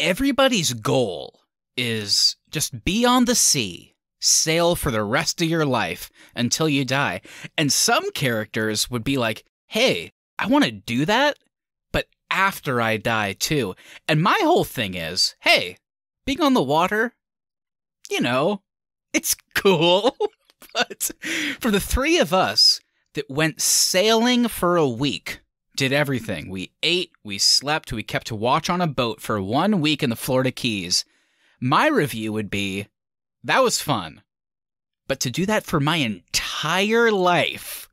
everybody's goal is just be on the sea, sail for the rest of your life until you die. And some characters would be like, hey, I want to do that, but after I die too. And my whole thing is, hey, being on the water, you know, it's cool. but for the three of us that went sailing for a week did everything. We ate, we slept, we kept watch on a boat for one week in the Florida Keys. My review would be that was fun. But to do that for my entire life,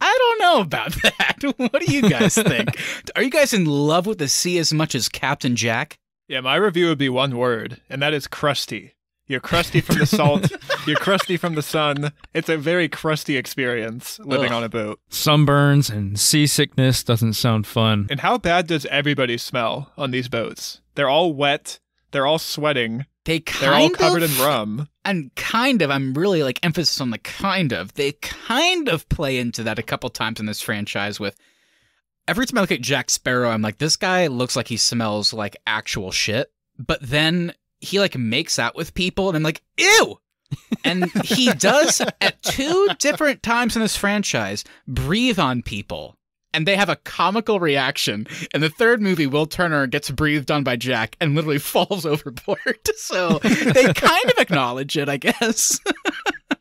I don't know about that. what do you guys think? Are you guys in love with the sea as much as Captain Jack? Yeah, my review would be one word, and that is crusty. You're crusty from the salt. you're crusty from the sun. It's a very crusty experience living Ugh. on a boat. Sunburns and seasickness doesn't sound fun. And how bad does everybody smell on these boats? They're all wet. They're all sweating. They kind They're all covered of, in rum. And kind of, I'm really like emphasis on the kind of. They kind of play into that a couple times in this franchise with every time I look at Jack Sparrow, I'm like, this guy looks like he smells like actual shit. But then he like makes out with people, and I'm like, ew. and he does at two different times in this franchise breathe on people and they have a comical reaction. In the third movie, Will Turner gets breathed on by Jack and literally falls overboard. So they kind of acknowledge it, I guess.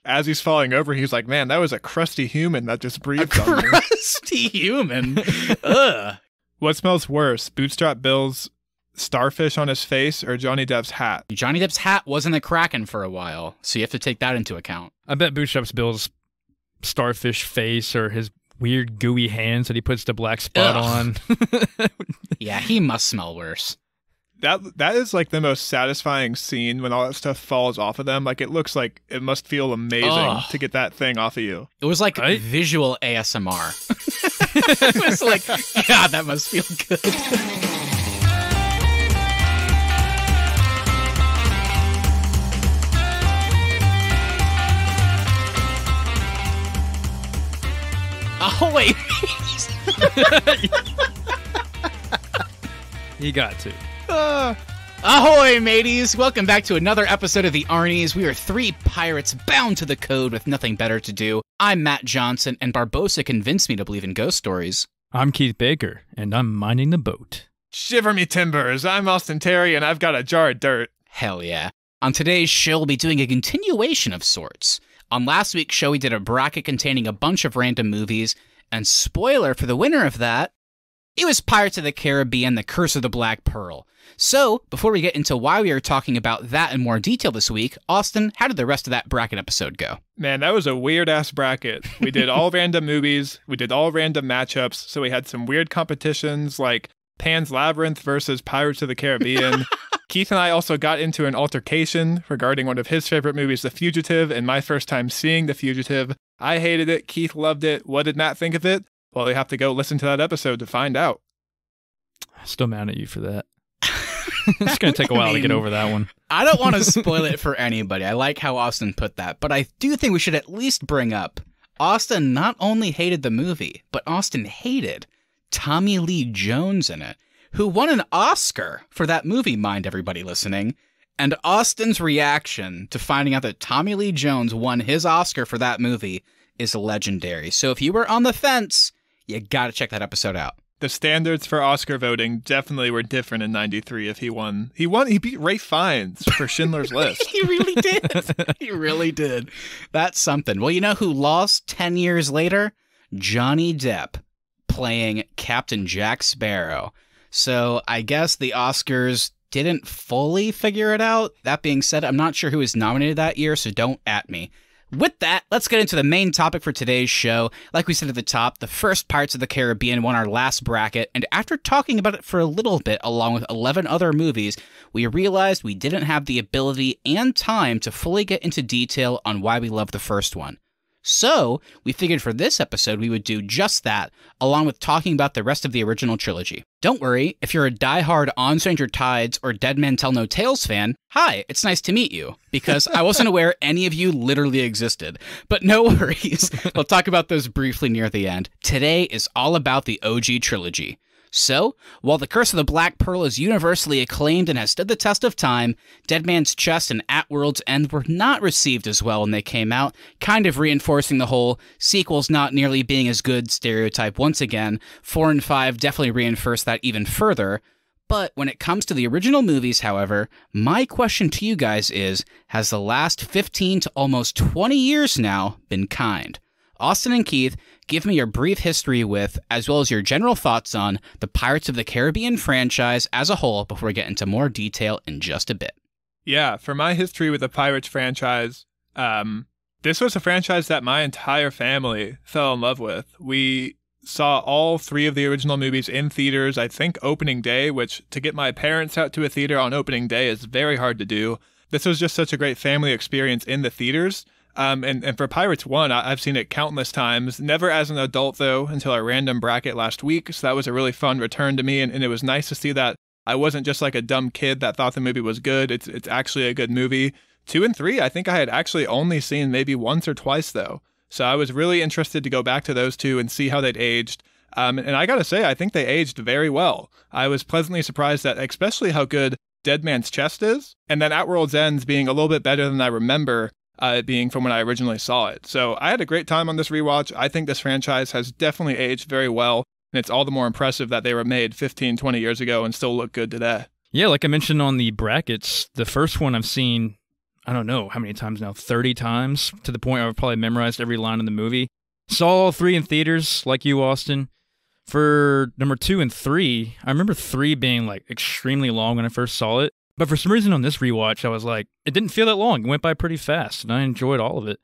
As he's falling over, he's like, "Man, that was a crusty human that just breathed a on me." Crusty human. Ugh. What smells worse, bootstrap Bill's starfish on his face or Johnny Depp's hat? Johnny Depp's hat wasn't a Kraken for a while, so you have to take that into account. I bet Booshup's Bill's starfish face or his weird gooey hands that he puts the black spot Ugh. on. yeah, he must smell worse. That that is like the most satisfying scene when all that stuff falls off of them. Like it looks like it must feel amazing Ugh. to get that thing off of you. It was like right? visual ASMR. it was like, God, that must feel good. Holy! Oh, wait. you got to. Uh, ahoy, mateys! Welcome back to another episode of the Arnies. We are three pirates bound to the code with nothing better to do. I'm Matt Johnson, and Barbosa convinced me to believe in ghost stories. I'm Keith Baker, and I'm minding the boat. Shiver me timbers! I'm Austin Terry, and I've got a jar of dirt. Hell yeah! On today's show, we'll be doing a continuation of sorts. On last week's show, we did a bracket containing a bunch of random movies, and spoiler for the winner of that, it was Pirates of the Caribbean The Curse of the Black Pearl. So, before we get into why we are talking about that in more detail this week, Austin, how did the rest of that bracket episode go? Man, that was a weird ass bracket. We did all random movies, we did all random matchups, so we had some weird competitions like Pan's Labyrinth versus Pirates of the Caribbean. Keith and I also got into an altercation regarding one of his favorite movies, The Fugitive, and my first time seeing The Fugitive. I hated it. Keith loved it. What did Matt think of it? Well, you have to go listen to that episode to find out. i still mad at you for that. it's going to take a while I mean, to get over that one. I don't want to spoil it for anybody. I like how Austin put that, but I do think we should at least bring up Austin not only hated the movie, but Austin hated Tommy Lee Jones in it who won an Oscar for that movie, mind everybody listening. And Austin's reaction to finding out that Tommy Lee Jones won his Oscar for that movie is legendary. So if you were on the fence, you got to check that episode out. The standards for Oscar voting definitely were different in 93 if he won. He won he beat Ray Fiennes for Schindler's List. he really did. he really did. That's something. Well, you know who lost 10 years later? Johnny Depp playing Captain Jack Sparrow. So I guess the Oscars didn't fully figure it out. That being said, I'm not sure who was nominated that year, so don't at me. With that, let's get into the main topic for today's show. Like we said at the top, the first Pirates of the Caribbean won our last bracket, and after talking about it for a little bit along with 11 other movies, we realized we didn't have the ability and time to fully get into detail on why we love the first one. So we figured for this episode we would do just that, along with talking about the rest of the original trilogy. Don't worry, if you're a die-hard On Stranger Tides or Dead Men Tell No Tales fan, hi, it's nice to meet you, because I wasn't aware any of you literally existed. But no worries, we'll talk about those briefly near the end. Today is all about the OG trilogy. So, while The Curse of the Black Pearl is universally acclaimed and has stood the test of time, Dead Man's Chest and At World's End were not received as well when they came out, kind of reinforcing the whole sequels not nearly being as good stereotype once again. 4 and 5 definitely reinforced that even further. But when it comes to the original movies, however, my question to you guys is Has the last 15 to almost 20 years now been kind? Austin and Keith give me your brief history with, as well as your general thoughts on, the Pirates of the Caribbean franchise as a whole before we get into more detail in just a bit. Yeah, for my history with the Pirates franchise, um, this was a franchise that my entire family fell in love with. We saw all three of the original movies in theaters, I think opening day, which to get my parents out to a theater on opening day is very hard to do. This was just such a great family experience in the theaters. Um, and, and for Pirates 1, I, have seen it countless times, never as an adult, though, until a random bracket last week. So that was a really fun return to me. And, and it was nice to see that I wasn't just like a dumb kid that thought the movie was good. It's, it's actually a good movie. Two and three, I think I had actually only seen maybe once or twice, though. So I was really interested to go back to those two and see how they'd aged. Um, and I gotta say, I think they aged very well. I was pleasantly surprised at especially how good Dead Man's Chest is, and then At World's Ends being a little bit better than I remember uh, being from when I originally saw it. So I had a great time on this rewatch. I think this franchise has definitely aged very well, and it's all the more impressive that they were made 15, 20 years ago and still look good today. Yeah, like I mentioned on the brackets, the first one I've seen, I don't know how many times now, 30 times to the point where I've probably memorized every line in the movie. Saw all three in theaters, like you, Austin. For number two and three, I remember three being like extremely long when I first saw it. But for some reason on this rewatch, I was like, it didn't feel that long. It went by pretty fast, and I enjoyed all of it.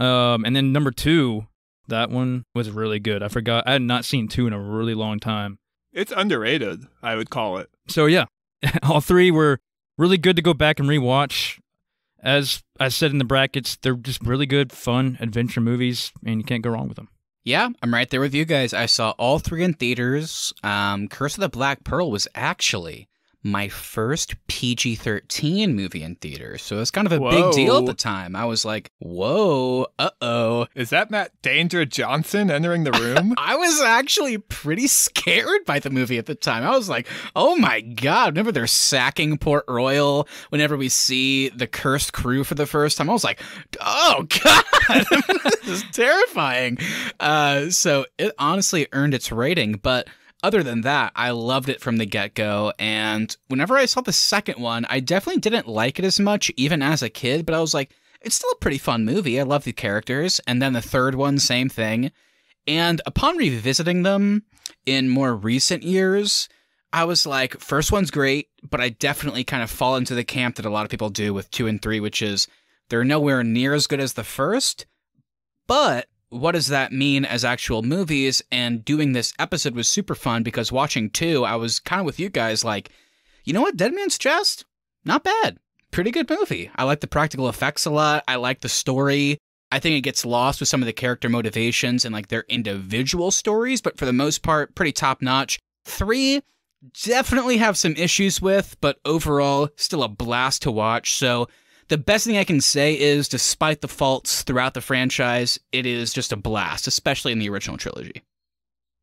Um, and then number two, that one was really good. I forgot I had not seen two in a really long time. It's underrated, I would call it. So yeah, all three were really good to go back and rewatch. As I said in the brackets, they're just really good, fun adventure movies, and you can't go wrong with them. Yeah, I'm right there with you guys. I saw all three in theaters. Um, Curse of the Black Pearl was actually my first PG 13 movie in theaters. So it's kind of a whoa. big deal at the time. I was like, whoa, uh oh. Is that Matt Danger Johnson entering the room? I was actually pretty scared by the movie at the time. I was like, oh my God. Remember they're sacking Port Royal whenever we see the cursed crew for the first time? I was like, oh God, this is terrifying. Uh, so it honestly earned its rating, but other than that, I loved it from the get go. And whenever I saw the second one, I definitely didn't like it as much, even as a kid, but I was like, it's still a pretty fun movie. I love the characters. And then the third one, same thing. And upon revisiting them in more recent years, I was like, first one's great, but I definitely kind of fall into the camp that a lot of people do with two and three, which is they're nowhere near as good as the first, but what does that mean as actual movies? And doing this episode was super fun because watching two, I was kind of with you guys like, you know what, Dead Man's Chest? Not bad. Pretty good movie. I like the practical effects a lot. I like the story. I think it gets lost with some of the character motivations and like their individual stories, but for the most part, pretty top notch. Three, definitely have some issues with, but overall, still a blast to watch. So, the best thing I can say is, despite the faults throughout the franchise, it is just a blast, especially in the original trilogy.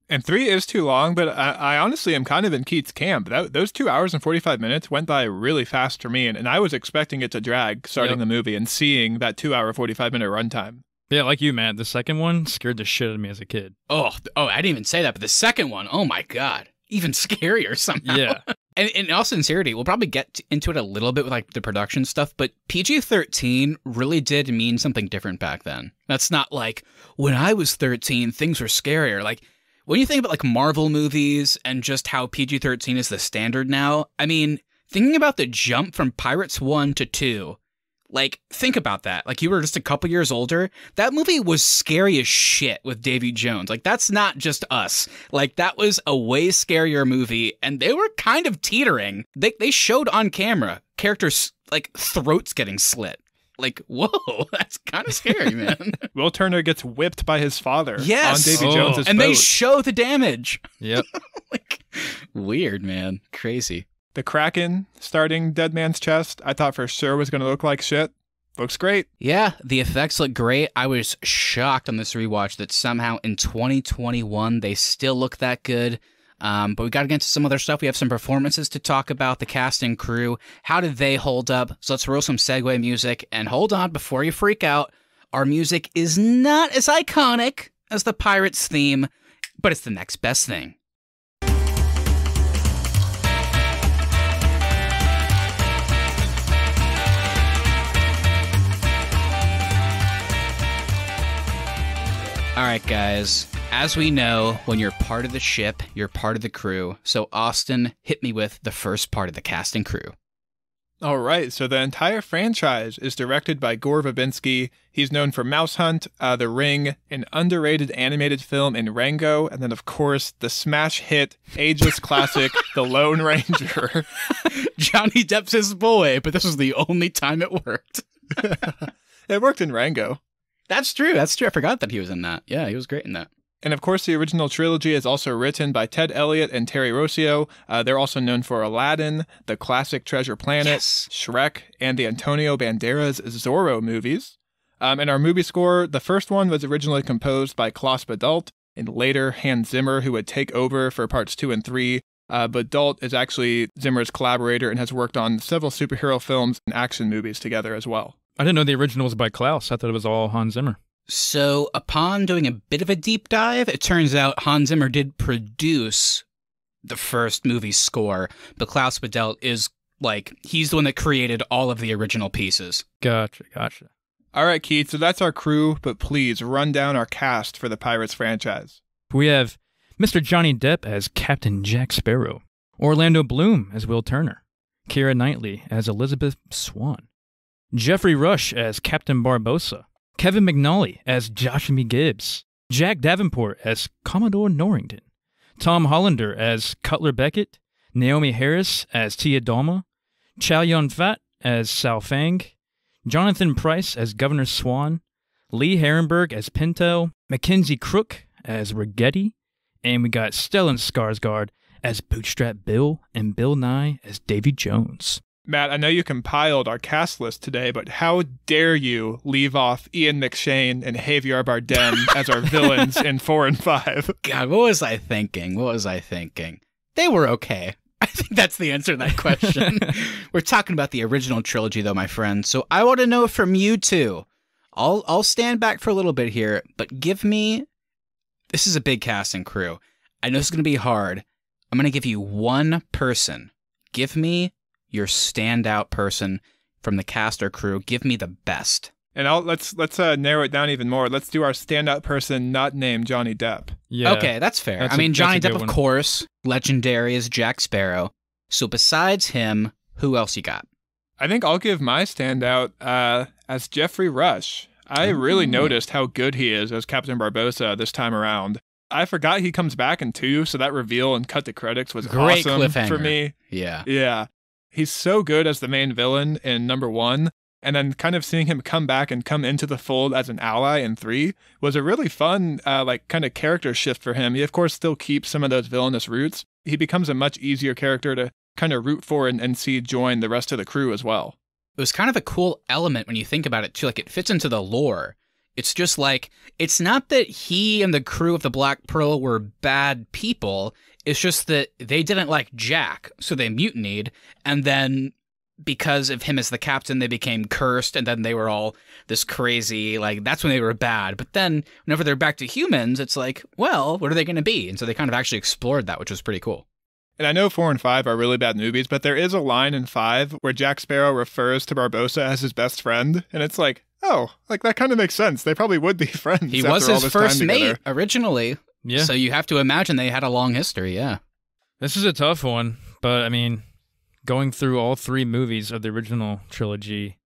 And three is too long, but I, I honestly am kind of in Keith's camp. That, those two hours and 45 minutes went by really fast for me, and, and I was expecting it to drag starting yep. the movie and seeing that two hour, 45 minute runtime. Yeah, like you, Matt. The second one scared the shit out of me as a kid. Oh, oh, I didn't even say that, but the second one, oh my god even scarier somehow. Yeah. And in all sincerity, we'll probably get into it a little bit with like the production stuff, but PG 13 really did mean something different back then. That's not like when I was 13, things were scarier. Like when you think about like Marvel movies and just how PG 13 is the standard now, I mean, thinking about the jump from Pirates 1 to 2 like, think about that. Like, you were just a couple years older. That movie was scary as shit with Davy Jones. Like, that's not just us. Like, that was a way scarier movie, and they were kind of teetering. They, they showed on camera characters, like, throats getting slit. Like, whoa, that's kind of scary, man. Will Turner gets whipped by his father yes. on Davy oh. Jones' And boat. they show the damage. Yep. like, weird, man. Crazy. The Kraken starting Dead Man's Chest, I thought for sure was going to look like shit. Looks great. Yeah, the effects look great. I was shocked on this rewatch that somehow in 2021 they still look that good. Um, but we got to get into some other stuff. We have some performances to talk about, the cast and crew. How did they hold up? So let's roll some segue music. And hold on, before you freak out, our music is not as iconic as the Pirates theme, but it's the next best thing. All right, guys. As we know, when you're part of the ship, you're part of the crew. So, Austin, hit me with the first part of the cast and crew. All right. So, the entire franchise is directed by Gore Vabinsky. He's known for Mouse Hunt, uh, The Ring, an underrated animated film in Rango, and then, of course, the smash hit, ageless classic, The Lone Ranger. Johnny Depp's his boy, but this was the only time it worked. it worked in Rango. That's true. That's true. I forgot that he was in that. Yeah, he was great in that. And of course, the original trilogy is also written by Ted Elliott and Terry Rossio. Uh, they're also known for Aladdin, the classic Treasure Planet, yes. Shrek, and the Antonio Banderas Zorro movies. Um, and our movie score, the first one was originally composed by Klaus Badalt, and later Hans Zimmer, who would take over for parts two and three. Uh, Badalt is actually Zimmer's collaborator and has worked on several superhero films and action movies together as well. I didn't know the original was by Klaus. I thought it was all Hans Zimmer. So, upon doing a bit of a deep dive, it turns out Hans Zimmer did produce the first movie score, but Klaus Badelt is like, he's the one that created all of the original pieces. Gotcha, gotcha. All right, Keith, so that's our crew, but please run down our cast for the Pirates franchise. We have Mr. Johnny Depp as Captain Jack Sparrow, Orlando Bloom as Will Turner, Kira Knightley as Elizabeth Swan, Jeffrey Rush as Captain Barbosa, Kevin McNally as Joshimi Gibbs, Jack Davenport as Commodore Norrington, Tom Hollander as Cutler Beckett, Naomi Harris as Tia Dalma, Chow Yun Fat as Sao Fang, Jonathan Price as Governor Swan, Lee Harenberg as Pinto, Mackenzie Crook as Rigetti, and we got Stellan Skarsgård as Bootstrap Bill and Bill Nye as Davy Jones. Matt, I know you compiled our cast list today, but how dare you leave off Ian McShane and Javier Bardem as our villains in four and five? God, what was I thinking? What was I thinking? They were okay. I think that's the answer to that question. we're talking about the original trilogy, though, my friend. So I want to know from you two. I'll I'll stand back for a little bit here, but give me. This is a big cast and crew. I know it's going to be hard. I'm going to give you one person. Give me your standout person from the cast or crew. Give me the best. And I'll, let's let's uh, narrow it down even more. Let's do our standout person, not named Johnny Depp. Yeah. Okay, that's fair. That's I a, mean, Johnny Depp, one. of course, legendary as Jack Sparrow. So besides him, who else you got? I think I'll give my standout uh, as Jeffrey Rush. I really noticed how good he is as Captain Barbosa this time around. I forgot he comes back in two, so that reveal and cut to credits was Great awesome for me. Yeah, yeah he's so good as the main villain in number one. And then kind of seeing him come back and come into the fold as an ally in three was a really fun, uh, like, kind of character shift for him. He, of course, still keeps some of those villainous roots. He becomes a much easier character to kind of root for and, and see join the rest of the crew as well. It was kind of a cool element when you think about it, too. Like, it fits into the lore. It's just like, it's not that he and the crew of the Black Pearl were bad people. It's just that they didn't like Jack, so they mutinied, and then because of him as the captain, they became cursed, and then they were all this crazy. Like that's when they were bad. But then whenever they're back to humans, it's like, well, what are they going to be? And so they kind of actually explored that, which was pretty cool. And I know four and five are really bad movies, but there is a line in five where Jack Sparrow refers to Barbosa as his best friend, and it's like, oh, like that kind of makes sense. They probably would be friends. He was his first mate originally. Yeah. So you have to imagine they had a long history. Yeah. This is a tough one, but I mean, going through all three movies of the original trilogy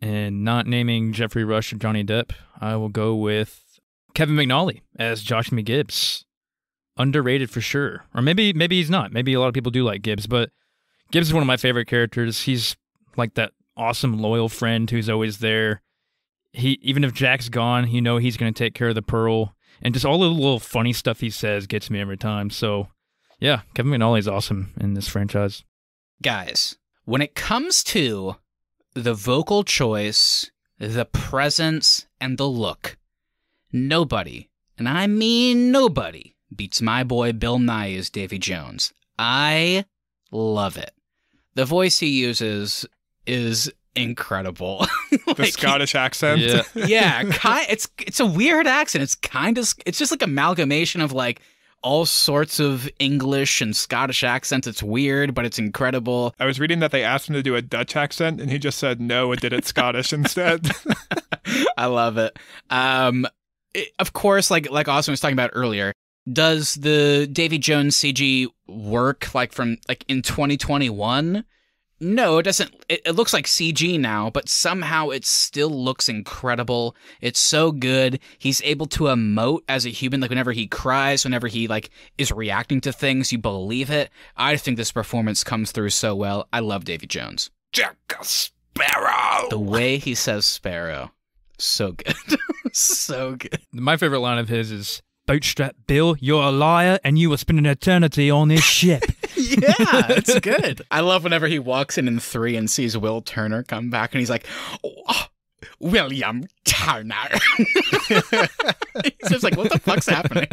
and not naming Jeffrey Rush or Johnny Depp, I will go with Kevin McNally as Josh McGibbs. Underrated for sure. Or maybe maybe he's not. Maybe a lot of people do like Gibbs, but Gibbs is one of my favorite characters. He's like that awesome loyal friend who's always there. He even if Jack's gone, you know he's going to take care of the pearl and just all the little funny stuff he says gets me every time. So, yeah, Kevin McNally is awesome in this franchise. Guys, when it comes to the vocal choice, the presence, and the look, nobody, and I mean nobody, beats my boy Bill Nye as Davy Jones. I love it. The voice he uses is incredible. like, the Scottish accent. Yeah, yeah it's it's a weird accent. It's kind of it's just like amalgamation of like all sorts of English and Scottish accents. It's weird, but it's incredible. I was reading that they asked him to do a Dutch accent, and he just said no and did it Scottish instead. I love it. Um, it, of course, like like Austin was talking about earlier, does the Davy Jones CG work like from like in 2021? No, it doesn't. It, it, looks like CG now, but somehow it still looks incredible. It's so good. He's able to emote as a human. Like whenever he cries, whenever he like is reacting to things, you believe it. I think this performance comes through so well. I love Davy Jones. Jack Sparrow. The way he says Sparrow, so good, so good. My favorite line of his is Bootstrap Bill, you're a liar and you will spend an eternity on this ship. yeah, it's good. I love whenever he walks in in three and sees Will Turner come back and he's like, oh, William Turner. he's just like, what the fuck's happening?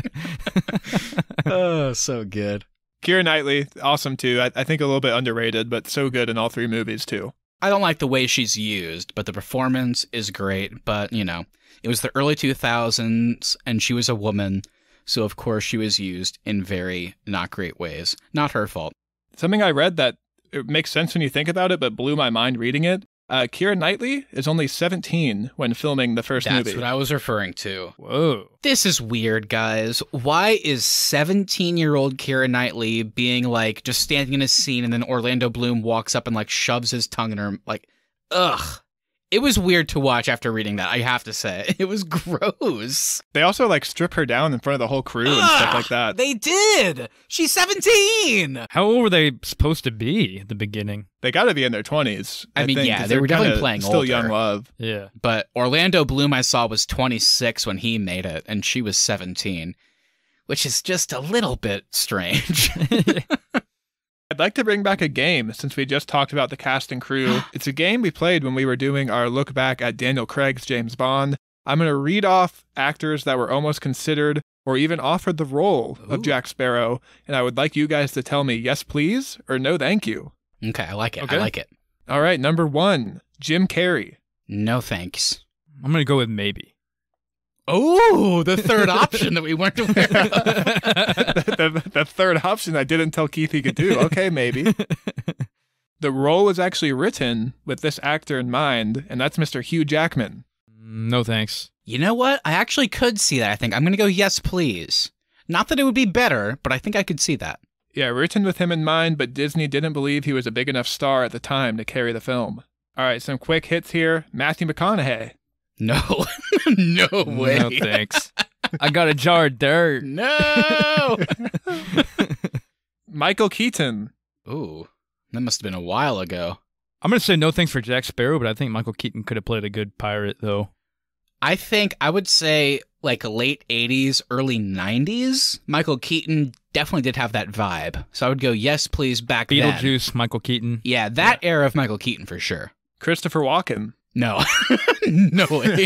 oh, so good. Kira Knightley, awesome too. I, I think a little bit underrated, but so good in all three movies too. I don't like the way she's used, but the performance is great. But, you know, it was the early 2000s, and she was a woman. So, of course, she was used in very not great ways. Not her fault. Something I read that it uh, makes sense when you think about it, but blew my mind reading it. Uh, Kira Knightley is only 17 when filming the first That's movie. That's what I was referring to. Whoa. This is weird, guys. Why is 17 year old Kira Knightley being like just standing in a scene and then Orlando Bloom walks up and like shoves his tongue in her, like, ugh it was weird to watch after reading that. I have to say, it was gross. They also like strip her down in front of the whole crew Ugh, and stuff like that. They did. She's seventeen. How old were they supposed to be at the beginning? They got to be in their twenties. I, I, mean, think, yeah, they were definitely playing still older. young love. Yeah, but Orlando Bloom I saw was twenty six when he made it, and she was seventeen, which is just a little bit strange. I'd like to bring back a game since we just talked about the cast and crew. it's a game we played when we were doing our look back at Daniel Craig's James Bond. I'm going to read off actors that were almost considered or even offered the role Ooh. of Jack Sparrow, and I would like you guys to tell me yes, please, or no, thank you. Okay, I like it. Okay? I like it. All right, number one, Jim Carrey. No thanks. I'm going to go with maybe. Oh, the third option that we weren't aware of. the, the, the, third option I didn't tell Keith he could do. Okay, maybe. the role was actually written with this actor in mind, and that's Mr. Hugh Jackman. No thanks. You know what? I actually could see that, I think. I'm going to go yes, please. Not that it would be better, but I think I could see that. Yeah, written with him in mind, but Disney didn't believe he was a big enough star at the time to carry the film. All right, some quick hits here. Matthew McConaughey. No, no way. No thanks. I got a jar of dirt. No. Michael Keaton. Ooh, that must have been a while ago. I'm gonna say no thanks for Jack Sparrow, but I think Michael Keaton could have played a good pirate though. I think I would say like late 80s, early 90s. Michael Keaton definitely did have that vibe, so I would go yes, please back Beetlejuice, then. Michael Keaton. Yeah, that yeah. era of Michael Keaton for sure. Christopher Walken. No, no way.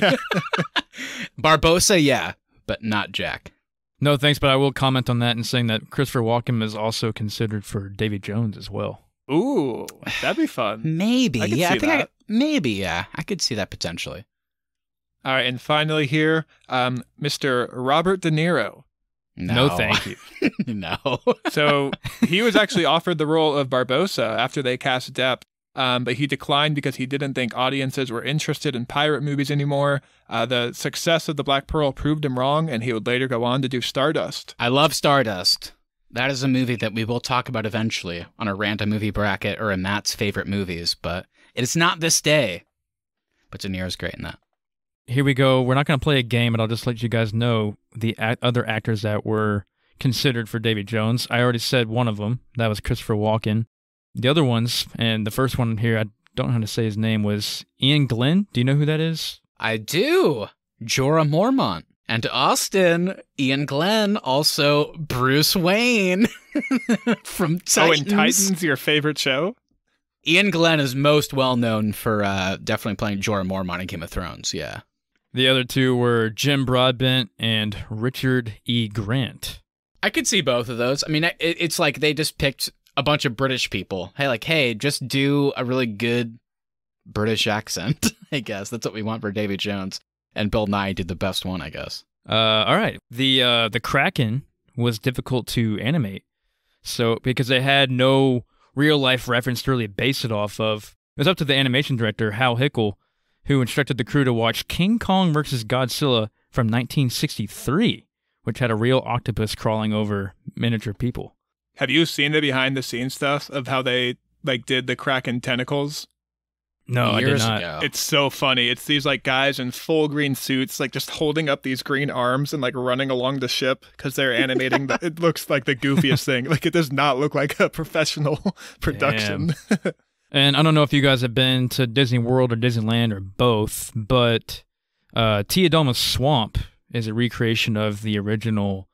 Barbosa, yeah, but not Jack. No, thanks, but I will comment on that and saying that Christopher Walken is also considered for Davy Jones as well. Ooh, that'd be fun. maybe, I yeah. I think I, maybe, yeah. I could see that potentially. All right, and finally here, um, Mr. Robert De Niro. No, no thank you. no. so he was actually offered the role of Barbosa after they cast Depp, um, but he declined because he didn't think audiences were interested in pirate movies anymore. Uh, the success of The Black Pearl proved him wrong, and he would later go on to do Stardust. I love Stardust. That is a movie that we will talk about eventually on a random movie bracket or in Matt's favorite movies, but it's not this day. But De Niro's great in that. Here we go. We're not going to play a game, but I'll just let you guys know the other actors that were considered for David Jones. I already said one of them. That was Christopher Walken the other ones, and the first one here, I don't know how to say his name, was Ian Glenn. Do you know who that is? I do. Jorah Mormont. And Austin, Ian Glenn, also Bruce Wayne from Titans. Oh, and Titans, your favorite show? Ian Glenn is most well known for uh, definitely playing Jorah Mormont in Game of Thrones, yeah. The other two were Jim Broadbent and Richard E. Grant. I could see both of those. I mean, it, it's like they just picked a bunch of British people. Hey, like, hey, just do a really good British accent. I guess that's what we want for Davy Jones. And Bill Nye did the best one, I guess. Uh, all right. The uh, the Kraken was difficult to animate, so because they had no real life reference to really base it off of. It was up to the animation director Hal Hickel, who instructed the crew to watch King Kong versus Godzilla from 1963, which had a real octopus crawling over miniature people. Have you seen the behind the scenes stuff of how they like did the Kraken tentacles? No, Years I did not. Ago. It's so funny. It's these like guys in full green suits, like just holding up these green arms and like running along the ship because they're animating. the, it looks like the goofiest thing. Like it does not look like a professional production. and I don't know if you guys have been to Disney World or Disneyland or both, but uh, Tiadoma Swamp is a recreation of the original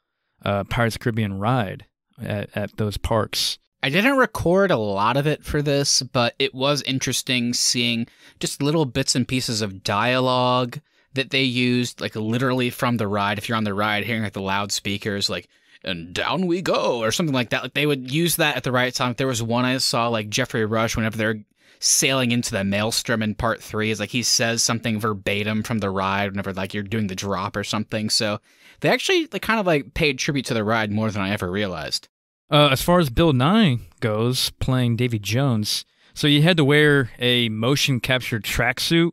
uh, Pirates of Caribbean ride at, at those parks. I didn't record a lot of it for this, but it was interesting seeing just little bits and pieces of dialogue that they used, like literally from the ride. If you're on the ride, hearing like the loudspeakers, like and down we go or something like that. Like they would use that at the right time. There was one I saw like Jeffrey Rush whenever they're sailing into the maelstrom in part three is like he says something verbatim from the ride whenever like you're doing the drop or something. So they actually like kind of like paid tribute to the ride more than I ever realized. Uh, as far as Bill Nye goes, playing Davy Jones, so he had to wear a motion capture tracksuit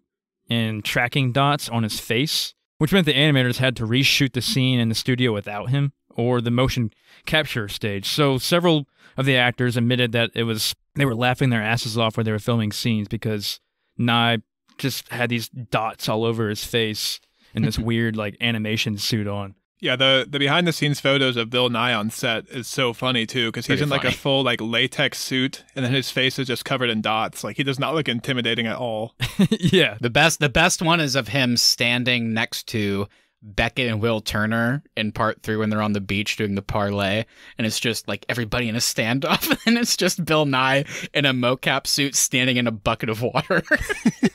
and tracking dots on his face, which meant the animators had to reshoot the scene in the studio without him or the motion capture stage. So several of the actors admitted that it was they were laughing their asses off when they were filming scenes because Nye just had these dots all over his face and this weird like animation suit on. Yeah, the the behind the scenes photos of Bill Nye on set is so funny too because he's in funny. like a full like latex suit and then his face is just covered in dots. Like he does not look intimidating at all. yeah. The best the best one is of him standing next to Beckett and Will Turner in part three when they're on the beach doing the parlay, and it's just like everybody in a standoff, and it's just Bill Nye in a mocap suit standing in a bucket of water.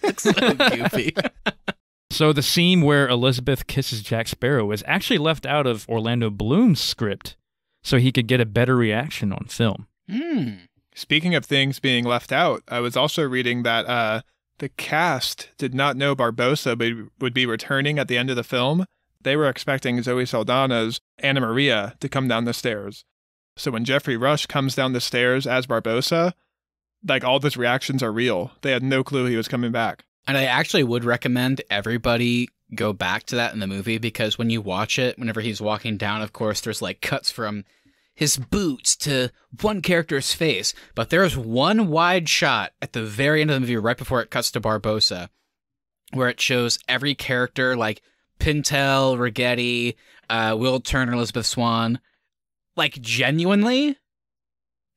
it's so goofy. So the scene where Elizabeth kisses Jack Sparrow is actually left out of Orlando Bloom's script, so he could get a better reaction on film. Mm. Speaking of things being left out, I was also reading that uh, the cast did not know Barbosa would be returning at the end of the film. They were expecting Zoe Saldana's Anna Maria to come down the stairs. So when Jeffrey Rush comes down the stairs as Barbosa, like all those reactions are real. They had no clue he was coming back. And I actually would recommend everybody go back to that in the movie because when you watch it, whenever he's walking down, of course, there's like cuts from his boots to one character's face, but there's one wide shot at the very end of the movie, right before it cuts to Barbosa, where it shows every character like Pintel, Rigetti, uh, Will Turner, Elizabeth Swan. Like, genuinely,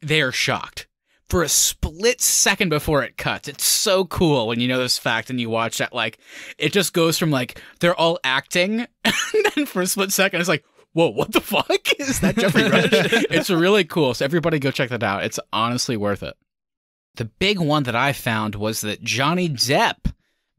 they are shocked for a split second before it cuts. It's so cool when you know this fact and you watch that. Like, it just goes from like they're all acting, and then for a split second, it's like, whoa, what the fuck is that Jeffrey Rush? it's really cool. So everybody go check that out. It's honestly worth it. The big one that I found was that Johnny Depp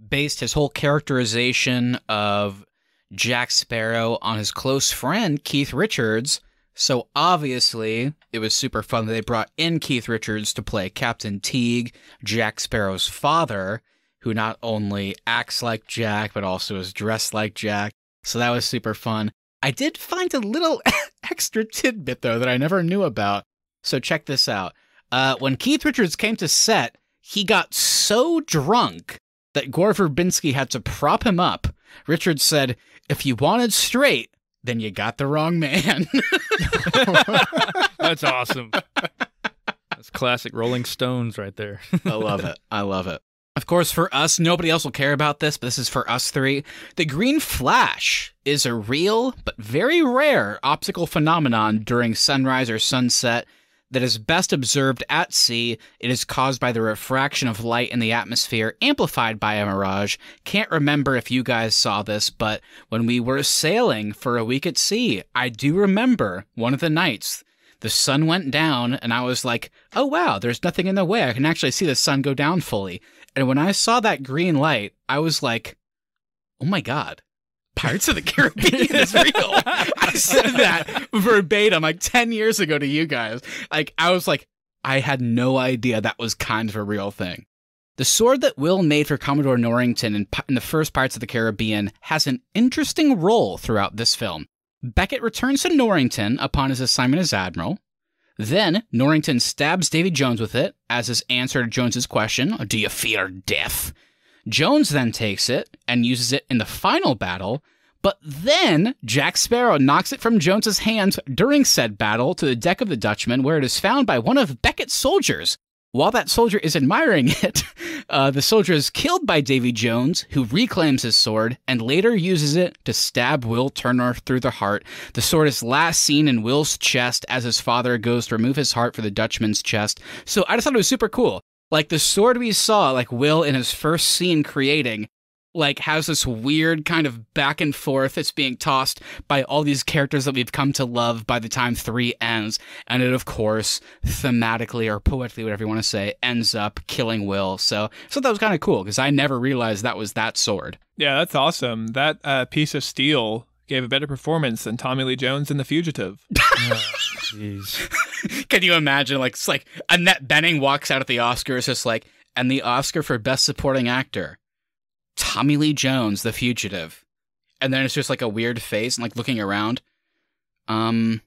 based his whole characterization of Jack Sparrow on his close friend Keith Richards. So obviously, it was super fun that they brought in Keith Richards to play Captain Teague, Jack Sparrow's father, who not only acts like Jack, but also is dressed like Jack. So that was super fun. I did find a little extra tidbit, though, that I never knew about. So check this out. Uh, when Keith Richards came to set, he got so drunk that Gore Verbinski had to prop him up. Richards said, If you wanted straight, then you got the wrong man. That's awesome. That's classic Rolling Stones right there. I love it. I love it. Of course, for us, nobody else will care about this, but this is for us three. The green flash is a real but very rare optical phenomenon during sunrise or sunset that is best observed at sea. It is caused by the refraction of light in the atmosphere, amplified by a mirage. Can't remember if you guys saw this, but when we were sailing for a week at sea, I do remember one of the nights. The sun went down, and I was like, oh wow, there's nothing in the way. I can actually see the sun go down fully. And when I saw that green light, I was like, oh my God. Pirates of the Caribbean is real. I said that verbatim like 10 years ago to you guys. Like, I was like, I had no idea that was kind of a real thing. The sword that Will made for Commodore Norrington in, in the first Pirates of the Caribbean has an interesting role throughout this film. Beckett returns to Norrington upon his assignment as Admiral, then Norrington stabs Davy Jones with it as his answer to Jones's question, "Do you fear death?" Jones then takes it and uses it in the final battle, but then Jack Sparrow knocks it from Jones's hands during said battle to the deck of the Dutchman, where it is found by one of Beckett's soldiers. While that soldier is admiring it, uh, the soldier is killed by Davy Jones, who reclaims his sword and later uses it to stab Will Turner through the heart. The sword is last seen in Will's chest as his father goes to remove his heart for the Dutchman's chest. So I just thought it was super cool. Like the sword we saw, like Will in his first scene creating, like has this weird kind of back and forth that's being tossed by all these characters that we've come to love by the time three ends. And it, of course, thematically or poetically, whatever you want to say, ends up killing Will. So, so that was kind of cool because I never realized that was that sword. Yeah, that's awesome. That uh, piece of steel gave a better performance than Tommy Lee Jones in The Fugitive. Jeez, Can you imagine? Like, it's like Annette Benning walks out at the Oscars, just like, and the Oscar for Best Supporting Actor Tommy Lee Jones, The Fugitive. And then it's just like a weird face and like looking around. Um,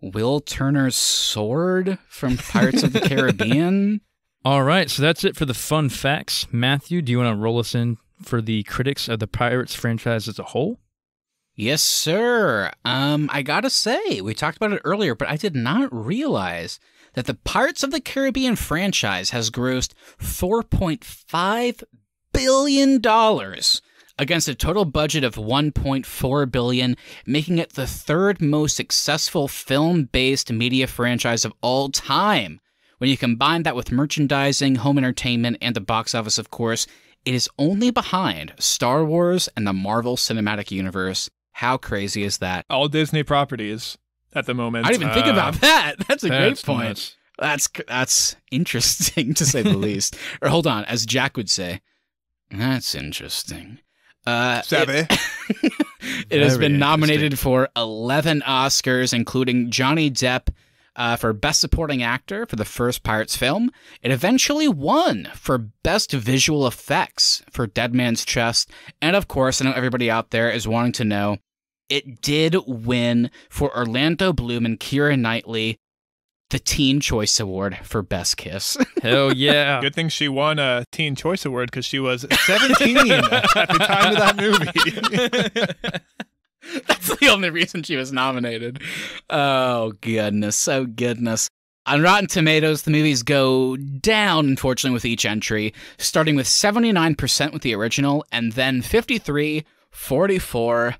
Will Turner's sword from Pirates of the Caribbean. All right, so that's it for the fun facts. Matthew, do you want to roll us in for the critics of the Pirates franchise as a whole? Yes, sir. Um, I gotta say, we talked about it earlier, but I did not realize that the Pirates of the Caribbean franchise has grossed 4.5 billion dollars against a total budget of 1.4 billion, making it the third most successful film-based media franchise of all time. When you combine that with merchandising, home entertainment, and the box office, of course, it is only behind Star Wars and the Marvel Cinematic Universe. How crazy is that? All Disney properties at the moment. I didn't even uh, think about that. That's a that's great point. That's that's interesting to say the least. Or hold on, as Jack would say, that's interesting. Uh, Savvy. It, it has been nominated for 11 Oscars, including Johnny Depp uh, for Best Supporting Actor for the first Pirates film. It eventually won for Best Visual Effects for Dead Man's Chest. And of course, I know everybody out there is wanting to know it did win for Orlando Bloom and Kira Knightley the Teen Choice Award for Best Kiss. Hell yeah. Good thing she won a Teen Choice Award because she was 17 at the time of that movie. That's the only reason she was nominated. Oh, goodness. Oh, goodness. On Rotten Tomatoes, the movies go down, unfortunately, with each entry, starting with 79% with the original and then 53, 44.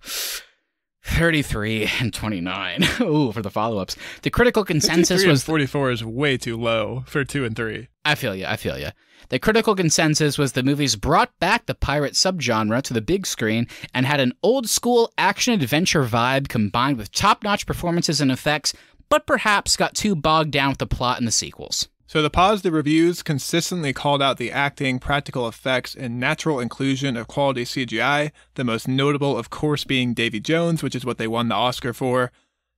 33 and 29. Ooh, for the follow ups. The critical consensus was. 44 is way too low for 2 and 3. I feel you. I feel you. The critical consensus was the movies brought back the pirate subgenre to the big screen and had an old school action adventure vibe combined with top notch performances and effects, but perhaps got too bogged down with the plot and the sequels. So the positive reviews consistently called out the acting, practical effects, and natural inclusion of quality CGI, the most notable of course being Davy Jones, which is what they won the Oscar for.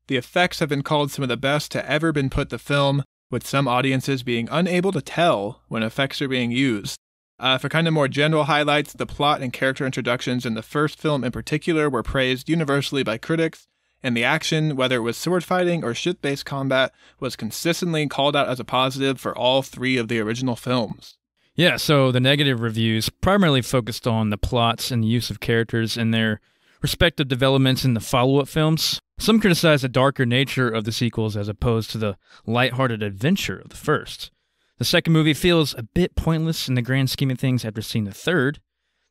The effects have been called some of the best to ever been put to film, with some audiences being unable to tell when effects are being used. Uh, for kind of more general highlights, the plot and character introductions in the first film in particular were praised universally by critics, and the action, whether it was sword fighting or ship based combat, was consistently called out as a positive for all three of the original films. Yeah, so the negative reviews primarily focused on the plots and the use of characters and their respective developments in the follow up films. Some criticized the darker nature of the sequels as opposed to the lighthearted adventure of the first. The second movie feels a bit pointless in the grand scheme of things after seeing the third,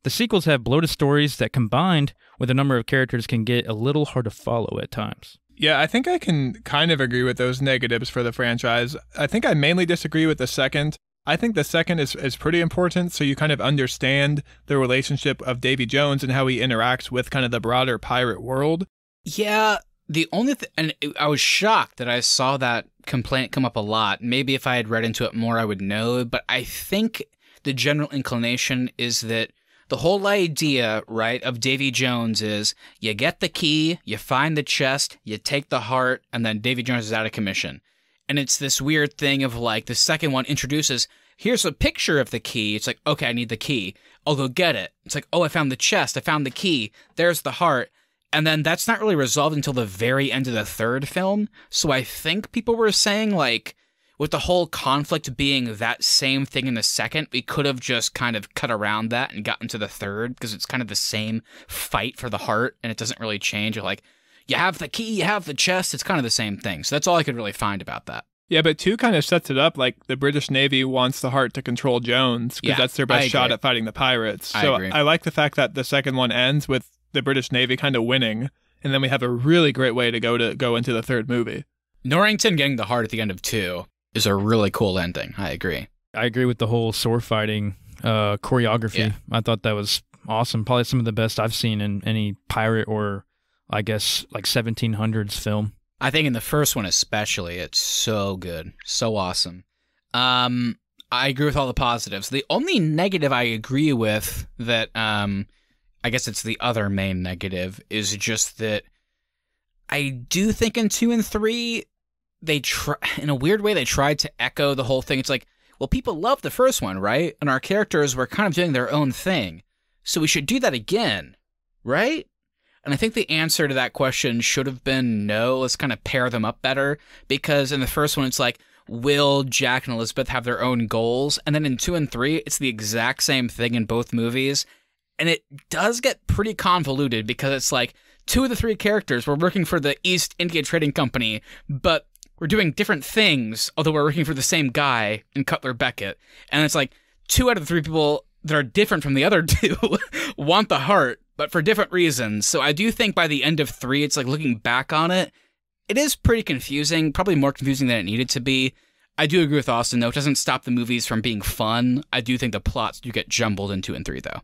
the sequels have bloated stories that combined with a number of characters can get a little hard to follow at times. Yeah, I think I can kind of agree with those negatives for the franchise. I think I mainly disagree with the second. I think the second is, is pretty important, so you kind of understand the relationship of Davy Jones and how he interacts with kind of the broader pirate world. Yeah, the only thing, and I was shocked that I saw that complaint come up a lot. Maybe if I had read into it more, I would know, but I think the general inclination is that the whole idea, right, of Davy Jones is you get the key, you find the chest, you take the heart, and then Davy Jones is out of commission. And it's this weird thing of like the second one introduces here's a picture of the key. It's like, okay, I need the key. I'll oh, go get it. It's like, oh, I found the chest. I found the key. There's the heart. And then that's not really resolved until the very end of the third film. So I think people were saying, like, with the whole conflict being that same thing in the second, we could have just kind of cut around that and gotten to the third because it's kind of the same fight for the heart and it doesn't really change. You're like, you have the key, you have the chest. It's kind of the same thing. So that's all I could really find about that. Yeah, but two kind of sets it up like the British Navy wants the heart to control Jones because yeah, that's their best shot at fighting the pirates. So I, I like the fact that the second one ends with the British Navy kind of winning, and then we have a really great way to go to go into the third movie. Norrington getting the heart at the end of two is a really cool ending. I agree. I agree with the whole sword fighting uh, choreography. Yeah. I thought that was awesome. Probably some of the best I've seen in any pirate or I guess like 1700s film. I think in the first one especially, it's so good, so awesome. Um, I agree with all the positives. The only negative I agree with that, um, I guess it's the other main negative, is just that I do think in two and three they try in a weird way they tried to echo the whole thing. It's like, well, people love the first one, right? And our characters were kind of doing their own thing, so we should do that again, right? And I think the answer to that question should have been no. Let's kind of pair them up better because in the first one, it's like, will Jack and Elizabeth have their own goals? And then in two and three, it's the exact same thing in both movies. And it does get pretty convoluted because it's like two of the three characters were working for the East India Trading Company, but we're doing different things, although we're working for the same guy in Cutler Beckett. And it's like two out of the three people that are different from the other two want the heart, but for different reasons. So I do think by the end of three, it's like looking back on it, it is pretty confusing, probably more confusing than it needed to be. I do agree with Austin, though. It doesn't stop the movies from being fun. I do think the plots do get jumbled in two and three, though.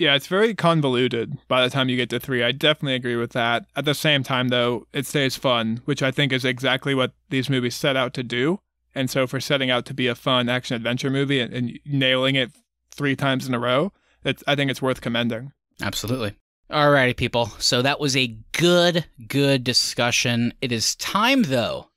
Yeah, it's very convoluted by the time you get to three. I definitely agree with that. At the same time, though, it stays fun, which I think is exactly what these movies set out to do. And so, for setting out to be a fun action adventure movie and, and nailing it three times in a row, I think it's worth commending. Absolutely. Alrighty, people. So that was a good, good discussion. It is time, though.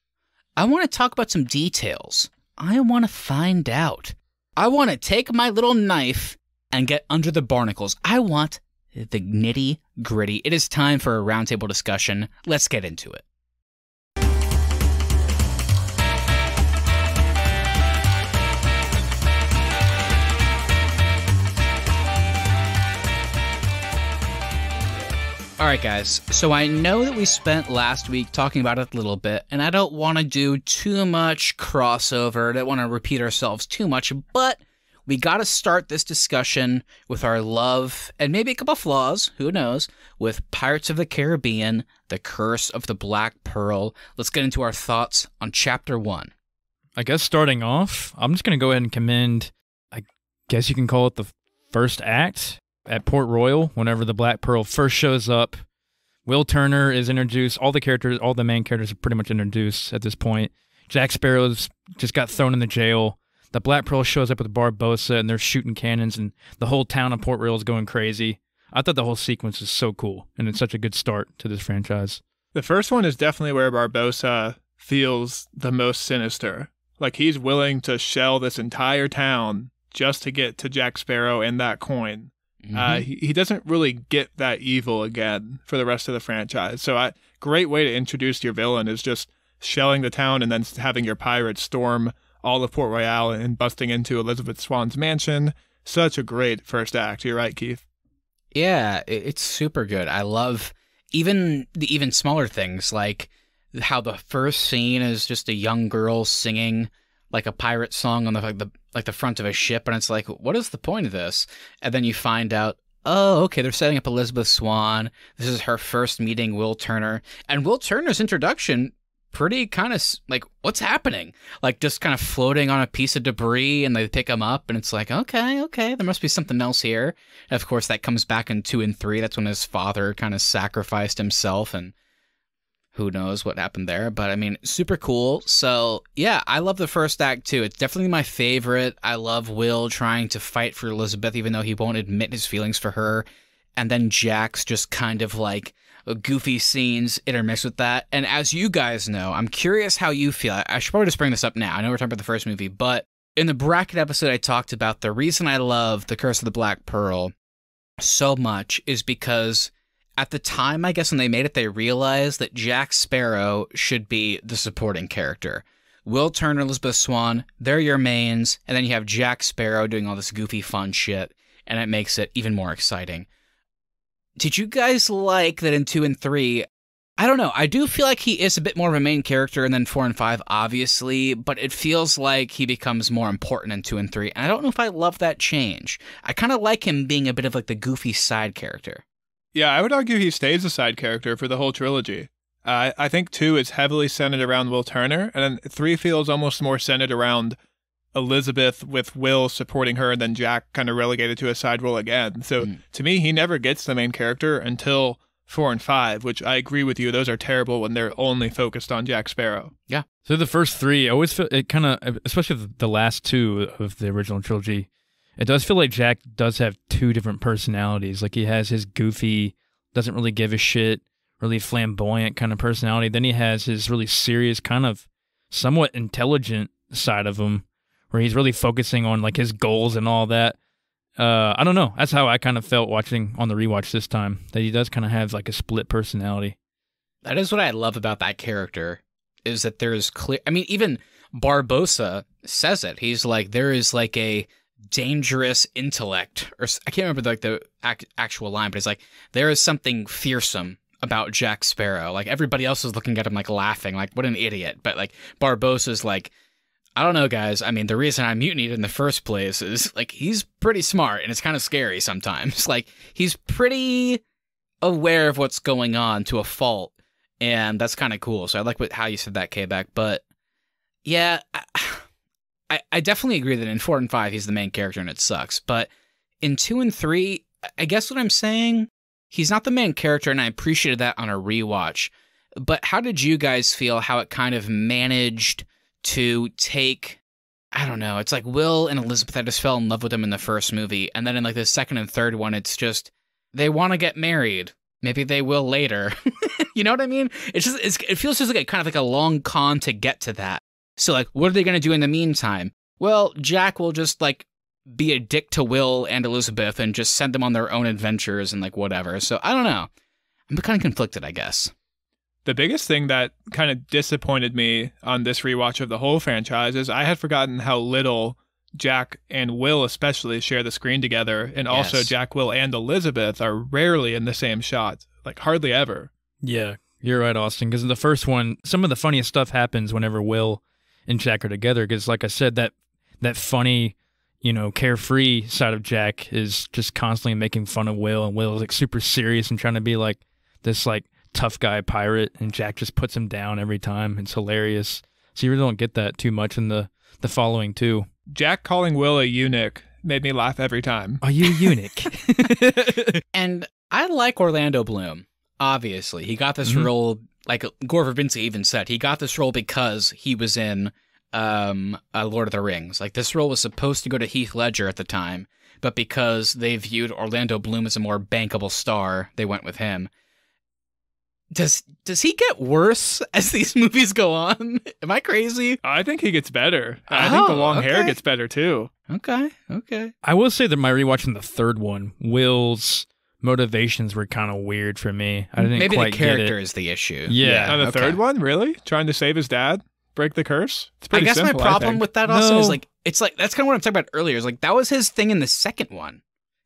I want to talk about some details. I want to find out. I want to take my little knife and get under the barnacles. I want the nitty gritty. It is time for a roundtable discussion. Let's get into it. All right, guys. So I know that we spent last week talking about it a little bit, and I don't want to do too much crossover. I don't want to repeat ourselves too much, but we got to start this discussion with our love and maybe a couple flaws, who knows, with Pirates of the Caribbean, The Curse of the Black Pearl. Let's get into our thoughts on chapter one. I guess starting off, I'm just going to go ahead and commend, I guess you can call it the first act at Port Royal, whenever the Black Pearl first shows up. Will Turner is introduced. All the characters, all the main characters are pretty much introduced at this point. Jack Sparrow's just got thrown in the jail the Black Pearl shows up with Barbosa and they're shooting cannons and the whole town of Port Royal is going crazy. I thought the whole sequence was so cool and it's such a good start to this franchise. The first one is definitely where Barbosa feels the most sinister. Like he's willing to shell this entire town just to get to Jack Sparrow and that coin. Uh, mm-hmm. Uh, he, he doesn't really get that evil again for the rest of the franchise. So, a great way to introduce your villain is just shelling the town and then having your pirates storm all of Port Royal and busting into Elizabeth Swan's mansion. Such a great first act. You're right, Keith. Yeah, it's super good. I love even the even smaller things like how the first scene is just a young girl singing like a pirate song on the like the like the front of a ship and it's like what is the point of this? And then you find out oh, okay, they're setting up Elizabeth Swan. This is her first meeting Will Turner. And Will Turner's introduction pretty kind of like what's happening like just kind of floating on a piece of debris and they pick him up and it's like okay okay there must be something else here and of course that comes back in two and three that's when his father kind of sacrificed himself and who knows what happened there but i mean super cool so yeah i love the first act too it's definitely my favorite i love will trying to fight for elizabeth even though he won't admit his feelings for her and then jack's just kind of like goofy scenes intermixed with that. And as you guys know, I'm curious how you feel. I should probably just bring this up now. I know we're talking about the first movie, but in the bracket episode, I talked about the reason I love The Curse of the Black Pearl so much is because at the time, I guess, when they made it, they realized that Jack Sparrow should be the supporting character. Will Turner, Elizabeth Swan, they're your mains, and then you have Jack Sparrow doing all this goofy, fun shit, and it makes it even more exciting. Did you guys like that in two and three? I don't know. I do feel like he is a bit more of a main character than four and five, obviously, but it feels like he becomes more important in two and three. And I don't know if I love that change. I kind of like him being a bit of like the goofy side character. Yeah, I would argue he stays a side character for the whole trilogy. Uh, I think two is heavily centered around Will Turner, and then three feels almost more centered around Elizabeth with Will supporting her, and then Jack kind of relegated to a side role again. So mm. to me, he never gets the main character until four and five, which I agree with you. Those are terrible when they're only focused on Jack Sparrow. Yeah. So the first three, I always feel it kind of, especially the last two of the original trilogy, it does feel like Jack does have two different personalities. Like he has his goofy, doesn't really give a shit, really flamboyant kind of personality. Then he has his really serious, kind of somewhat intelligent side of him where he's really focusing on like his goals and all that. Uh, I don't know. That's how I kind of felt watching on the rewatch this time. That he does kind of have like a split personality. That is what I love about that character is that there is clear. I mean, even Barbosa says it. He's like there is like a dangerous intellect, or I can't remember like the actual line, but it's like there is something fearsome about Jack Sparrow. Like everybody else is looking at him like laughing, like what an idiot. But like Barbosa's like I don't know, guys. I mean, the reason I mutinied in the first place is like he's pretty smart and it's kind of scary sometimes. Like, he's pretty aware of what's going on to a fault. And that's kind of cool. So I like what, how you said that, K back. But yeah, I, I definitely agree that in four and five, he's the main character and it sucks. But in two and three, I guess what I'm saying, he's not the main character. And I appreciated that on a rewatch. But how did you guys feel how it kind of managed? to take I don't know, it's like Will and Elizabeth I just fell in love with them in the first movie and then in like the second and third one it's just they want to get married. Maybe they will later. you know what I mean? It's just it's, it feels just like a, kind of like a long con to get to that. So like what are they going to do in the meantime? Well, Jack will just like be a dick to Will and Elizabeth and just send them on their own adventures and like whatever. So I don't know. I'm kind of conflicted, I guess the biggest thing that kind of disappointed me on this rewatch of the whole franchise is I had forgotten how little Jack and Will especially share the screen together and yes. also Jack, Will and Elizabeth are rarely in the same shot, like hardly ever. Yeah, you're right Austin because in the first one some of the funniest stuff happens whenever Will and Jack are together because like I said that that funny you know, carefree side of Jack is just constantly making fun of Will, and Will's like super serious and trying to be like this like tough guy pirate, and Jack just puts him down every time. It's hilarious. So you really don't get that too much in the the following two. Jack calling Will a eunuch made me laugh every time. Are you a eunuch? and I like Orlando Bloom. Obviously, he got this mm -hmm. role. Like Gore Verbinski even said, he got this role because he was in um, Lord of the Rings. Like this role was supposed to go to Heath Ledger at the time, but because they viewed Orlando Bloom as a more bankable star, they went with him does does he get worse as these movies go on? Am I crazy? I think he gets better. Oh, I think the oh, long okay. hair gets better too. Okay. Okay. I will say that my rewatching the third one, Will's motivations were kind of weird for me. I didn't Maybe quite the character is the issue. Yeah. yeah. On oh, the okay. third one, really? Trying to save his dad? Break the curse? It's pretty I guess simple, my problem with that also no. is like it's like that's kind of what I'm talking about earlier. Is like that was his thing in the second one.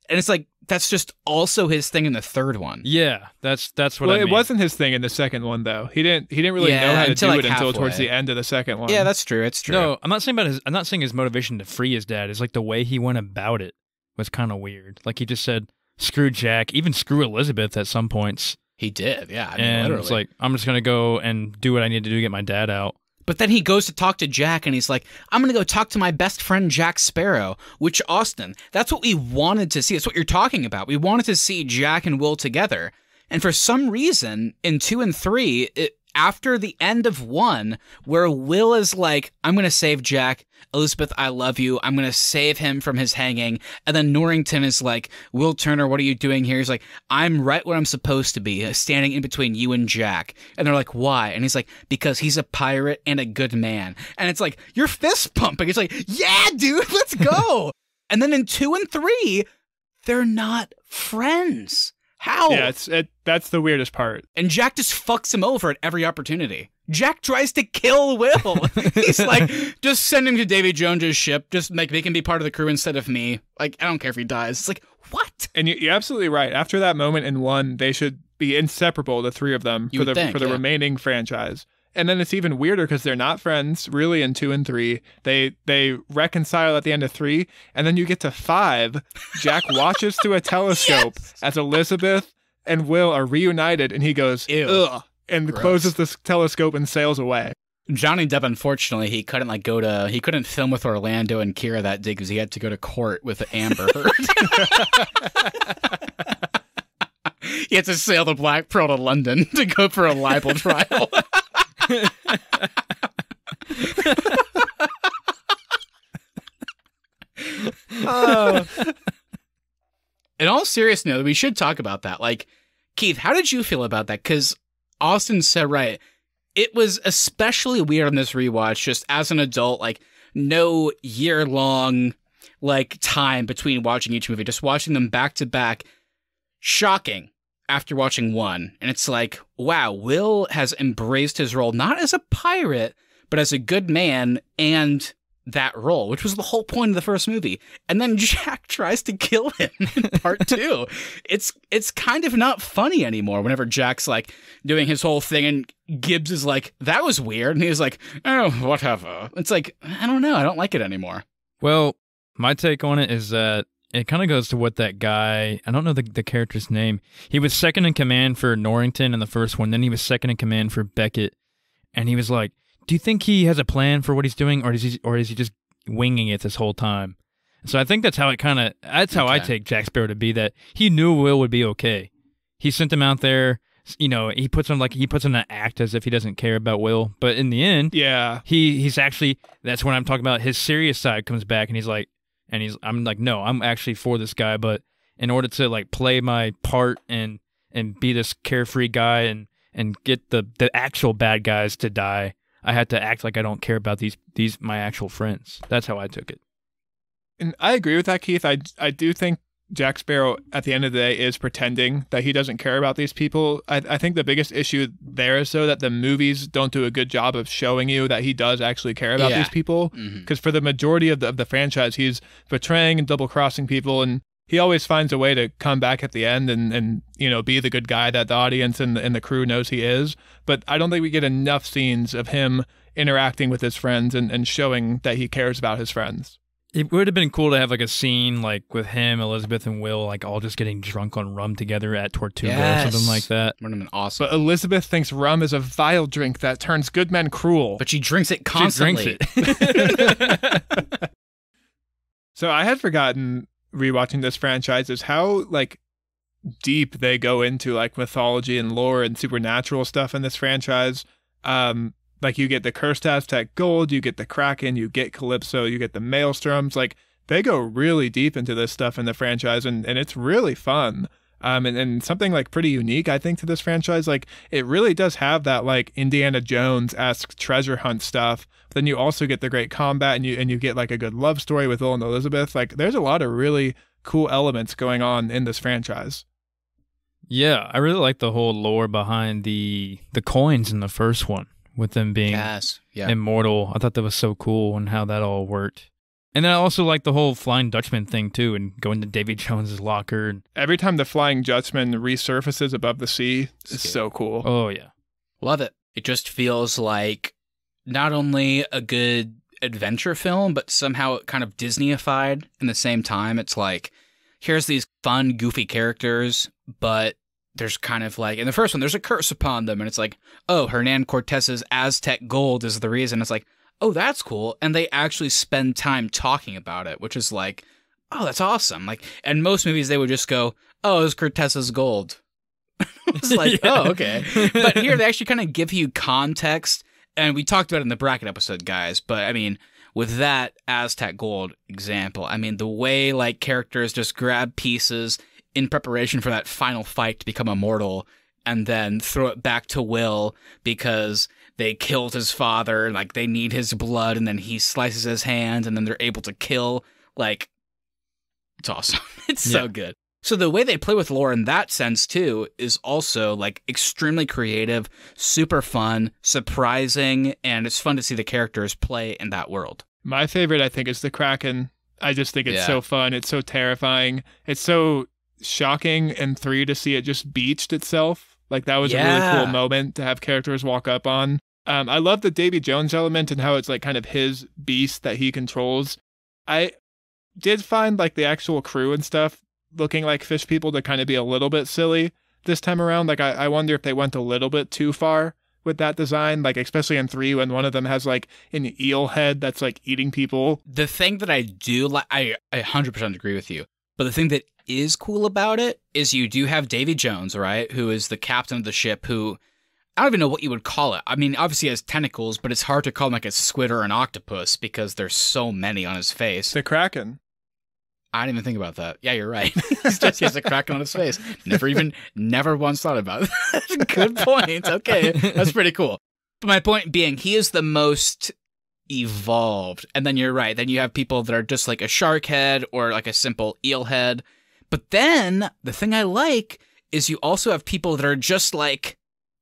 And it's like that's just also his thing in the third one. Yeah, that's that's what. Well, I mean. it wasn't his thing in the second one though. He didn't he didn't really yeah, know how to do like it halfway. until towards the end of the second one. Yeah, that's true. It's true. No, I'm not saying about his. I'm not saying his motivation to free his dad is like the way he went about it was kind of weird. Like he just said, "Screw Jack," even "Screw Elizabeth" at some points. He did, yeah. I mean, and literally. it's like I'm just gonna go and do what I need to do to get my dad out. But then he goes to talk to Jack and he's like, I'm going to go talk to my best friend Jack Sparrow, which Austin, that's what we wanted to see. That's what you're talking about. We wanted to see Jack and Will together. And for some reason, in two and three, it after the end of one where Will is like, I'm going to save Jack. Elizabeth, I love you. I'm going to save him from his hanging. And then Norrington is like, Will Turner, what are you doing here? He's like, I'm right where I'm supposed to be, uh, standing in between you and Jack. And they're like, why? And he's like, because he's a pirate and a good man. And it's like, you're fist pumping. It's like, yeah, dude, let's go. and then in two and three, they're not friends. How? Yeah, it's it, that's the weirdest part. And Jack just fucks him over at every opportunity. Jack tries to kill Will. He's like, just send him to Davy Jones's ship. Just make they can be part of the crew instead of me. Like, I don't care if he dies. It's like, what? And you're absolutely right. After that moment in one, they should be inseparable, the three of them, you for the think, for the yeah. remaining franchise and then it's even weirder because they're not friends really in two and three. They they reconcile at the end of three, and then you get to five. Jack watches through a telescope yes! as Elizabeth and Will are reunited, and he goes Ew. Ugh, and Gross. closes the telescope and sails away. Johnny Depp, unfortunately, he couldn't like go to he couldn't film with Orlando and Kira that day because he had to go to court with Amber he had to sail the Black Pearl to London to go for a libel trial uh, in all seriousness, we should talk about that. Like, Keith, how did you feel about that? Because Austin said right, it was especially weird on this rewatch, just as an adult, like no year long like time between watching each movie, just watching them back to back. Shocking after watching one, and it's like, wow, Will has embraced his role not as a pirate, but as a good man and that role, which was the whole point of the first movie. And then Jack tries to kill him in part two. It's it's kind of not funny anymore whenever Jack's like doing his whole thing and Gibbs is like, that was weird. And he's like, oh, whatever. It's like, I don't know. I don't like it anymore. Well, my take on it is that it kind of goes to what that guy i don't know the, the character's name he was second in command for norrington in the first one then he was second in command for beckett and he was like do you think he has a plan for what he's doing or is he or is he just winging it this whole time so i think that's how it kind of that's how okay. i take jack sparrow to be that he knew will would be okay he sent him out there you know he puts on like he puts on an act as if he doesn't care about will but in the end yeah he he's actually that's when i'm talking about his serious side comes back and he's like and he's I'm like no I'm actually for this guy but in order to like play my part and and be this carefree guy and and get the the actual bad guys to die I had to act like I don't care about these these my actual friends that's how I took it and I agree with that Keith I I do think Jack Sparrow at the end of the day is pretending that he doesn't care about these people. I, I think the biggest issue there is so that the movies don't do a good job of showing you that he does actually care about yeah. these people. Because mm-hmm. for the majority of the, of the franchise, he's betraying and double crossing people, and he always finds a way to come back at the end and, and you know be the good guy that the audience and the, and the crew knows he is. But I don't think we get enough scenes of him interacting with his friends and, and showing that he cares about his friends. It would have been cool to have like a scene like with him, Elizabeth, and Will, like all just getting drunk on rum together at Tortuga yes. or something like that. Would have been awesome. But Elizabeth thinks rum is a vile drink that turns good men cruel. But she drinks it constantly. She drinks it. so I had forgotten rewatching this franchise is how like deep they go into like mythology and lore and supernatural stuff in this franchise. Um, like you get the cursed Aztec gold, you get the Kraken, you get Calypso, you get the Maelstroms. Like they go really deep into this stuff in the franchise, and and it's really fun. Um, and, and something like pretty unique, I think, to this franchise. Like it really does have that like Indiana Jones esque treasure hunt stuff. But then you also get the great combat, and you and you get like a good love story with Will and Elizabeth. Like there's a lot of really cool elements going on in this franchise. Yeah, I really like the whole lore behind the the coins in the first one with them being yes, yeah. immortal. I thought that was so cool and how that all worked. And then I also like the whole Flying Dutchman thing too, and going to Davy Jones's locker. And- Every time the Flying Dutchman resurfaces above the sea, it's so cool. Oh yeah, love it. It just feels like not only a good adventure film, but somehow it kind of Disneyified. In the same time, it's like here's these fun, goofy characters, but there's kind of like in the first one there's a curse upon them and it's like oh hernan cortez's aztec gold is the reason it's like oh that's cool and they actually spend time talking about it which is like oh that's awesome like and most movies they would just go oh it's cortez's gold it's like yeah. oh okay but here they actually kind of give you context and we talked about it in the bracket episode guys but i mean with that aztec gold example i mean the way like characters just grab pieces in preparation for that final fight to become immortal and then throw it back to Will because they killed his father, like they need his blood, and then he slices his hand, and then they're able to kill. Like, it's awesome. it's yeah. so good. So the way they play with lore in that sense too is also like extremely creative, super fun, surprising, and it's fun to see the characters play in that world. My favorite, I think, is the Kraken. I just think it's yeah. so fun. It's so terrifying. It's so shocking and three to see it just beached itself. Like that was yeah. a really cool moment to have characters walk up on. Um, I love the Davy Jones element and how it's like kind of his beast that he controls. I did find like the actual crew and stuff looking like fish people to kind of be a little bit silly this time around. Like I, I wonder if they went a little bit too far with that design, like especially in three when one of them has like an eel head that's like eating people. The thing that I do like, I I hundred percent agree with you. But the thing that is cool about it is you do have Davy Jones, right, who is the captain of the ship who I don't even know what you would call it. I mean, obviously has tentacles, but it's hard to call him like a squid or an octopus because there's so many on his face. The Kraken. I didn't even think about that. Yeah, you're right. He's just he has a Kraken on his face. Never even, never once thought about it. Good point. Okay, that's pretty cool. But my point being, he is the most evolved. And then you're right. Then you have people that are just like a shark head or like a simple eel head. But then the thing I like is you also have people that are just like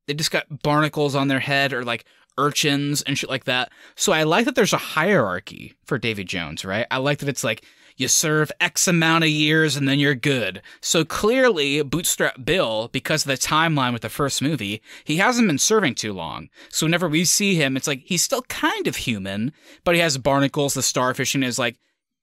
they just got barnacles on their head or like urchins and shit like that. So I like that there's a hierarchy for Davy Jones, right? I like that it's like you serve X amount of years and then you're good. So clearly, Bootstrap Bill, because of the timeline with the first movie, he hasn't been serving too long. So whenever we see him, it's like he's still kind of human, but he has barnacles, the starfish, and is like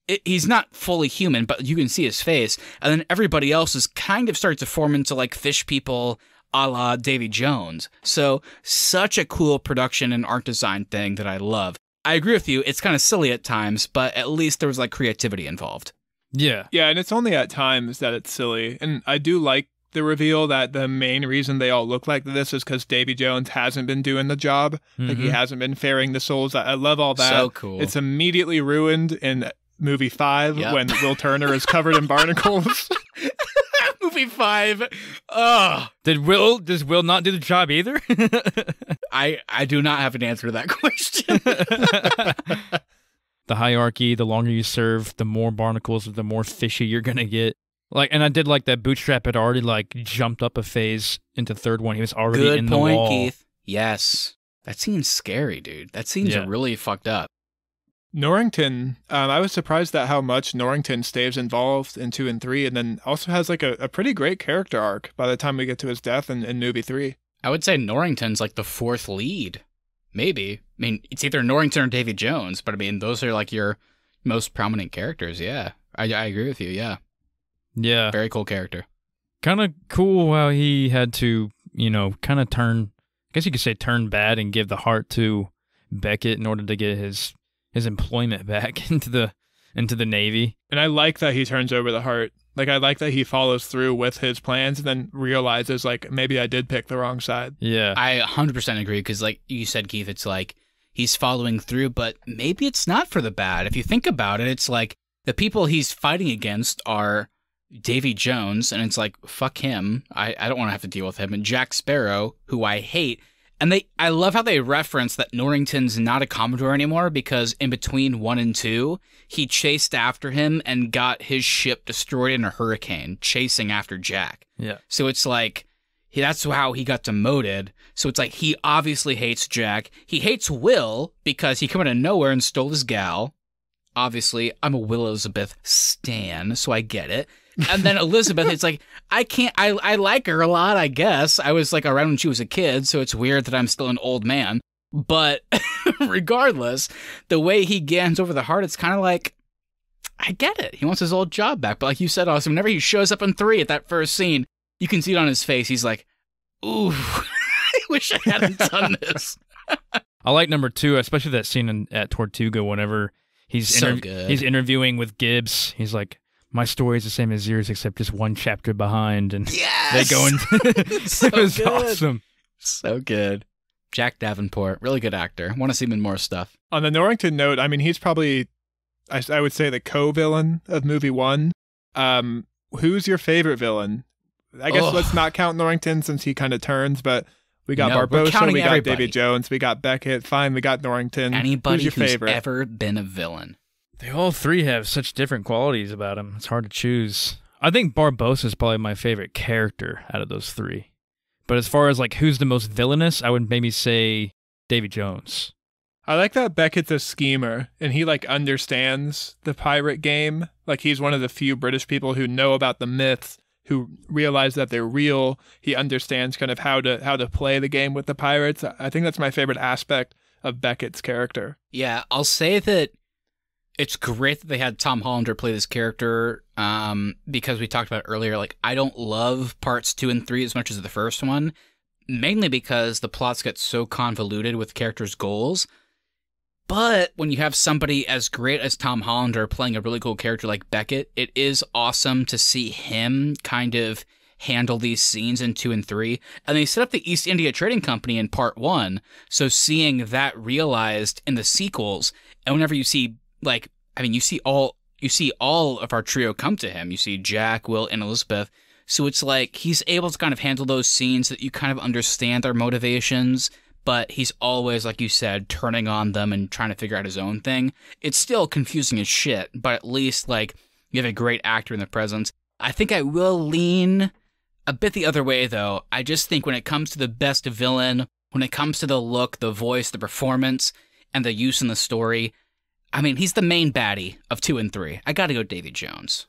it, he's not fully human, but you can see his face, and then everybody else is kind of starts to form into like fish people, a la Davy Jones. So such a cool production and art design thing that I love. I agree with you. It's kind of silly at times, but at least there was like creativity involved. Yeah. Yeah, and it's only at times that it's silly. And I do like the reveal that the main reason they all look like this is because Davy Jones hasn't been doing the job. Mm -hmm. Like he mm-hmm. hasn't been faring the souls. I, love all that. So cool. It's immediately ruined, and movie five yep. when Will Turner is covered in barnacles. movie five. Ugh. Did Will does Will not do the job either? I I do not have an answer to that question. the hierarchy, the longer you serve, the more barnacles, the more fishy you're gonna get. Like, and I did like that Bootstrap had already like jumped up a phase into third one. He was already Good in point, the wall. Keith. Yes, that scene's scary, dude. That scene's yeah. really fucked up. Norrington, um, I was surprised at how much Norrington stays involved in two and three, and then also has like a, a pretty great character arc by the time we get to his death in, in Newbie three. I would say Norrington's like the fourth lead, maybe. I mean, it's either Norrington or Davy Jones, but I mean, those are like your most prominent characters. Yeah, I, I agree with you. Yeah, yeah, very cool character. Kind of cool how he had to, you know, kind of turn. I guess you could say turn bad and give the heart to Beckett in order to get his his employment back into the into the navy. And I like that he turns over the heart. Like I like that he follows through with his plans and then realizes like maybe I did pick the wrong side. Yeah. I 100% agree cuz like you said Keith it's like he's following through but maybe it's not for the bad. If you think about it it's like the people he's fighting against are Davy Jones and it's like fuck him. I I don't want to have to deal with him and Jack Sparrow who I hate and they, I love how they reference that Norrington's not a Commodore anymore because in between one and two, he chased after him and got his ship destroyed in a hurricane, chasing after Jack. Yeah. So it's like he, that's how he got demoted. So it's like he obviously hates Jack. He hates Will because he came out of nowhere and stole his gal. Obviously, I'm a Will Elizabeth Stan, so I get it. And then Elizabeth, it's like I can't. I I like her a lot. I guess I was like around when she was a kid, so it's weird that I'm still an old man. But regardless, the way he gans over the heart, it's kind of like I get it. He wants his old job back. But like you said, Austin, whenever he shows up in three at that first scene, you can see it on his face. He's like, "Ooh, I wish I hadn't done this." I like number two, especially that scene in, at Tortuga. Whenever he's so good, he's interviewing with Gibbs, he's like, my story is the same as yours, except just one chapter behind, and yes! they go into so it was good. awesome, so good. Jack Davenport, really good actor. Want to see him in more stuff. On the Norrington note, I mean, he's probably, I, I would say, the co-villain of movie one. Um, who's your favorite villain? I guess Ugh. let's not count Norrington since he kind of turns, but we got no, Barbosa, we got everybody. Davy Jones, we got Beckett. Fine, we got Norrington. Anybody who's, your who's favorite? ever been a villain. They all three have such different qualities about them. It's hard to choose. I think Barbosa is probably my favorite character out of those three. But as far as like who's the most villainous, I would maybe say Davy Jones. I like that Beckett's a schemer and he like understands the pirate game. Like he's one of the few British people who know about the myths, who realize that they're real. He understands kind of how to how to play the game with the pirates. I think that's my favorite aspect of Beckett's character. Yeah, I'll say that it's great that they had Tom Hollander play this character um, because we talked about earlier. Like, I don't love parts two and three as much as the first one, mainly because the plots get so convoluted with characters' goals. But when you have somebody as great as Tom Hollander playing a really cool character like Beckett, it is awesome to see him kind of handle these scenes in two and three. And they set up the East India Trading Company in part one. So seeing that realized in the sequels, and whenever you see like I mean, you see all you see all of our trio come to him. You see Jack, Will, and Elizabeth. So it's like he's able to kind of handle those scenes that you kind of understand their motivations, but he's always, like you said, turning on them and trying to figure out his own thing. It's still confusing as shit, but at least like you have a great actor in the presence. I think I will lean a bit the other way though. I just think when it comes to the best villain, when it comes to the look, the voice, the performance, and the use in the story, I mean, he's the main baddie of two and three. I got to go Davy Jones.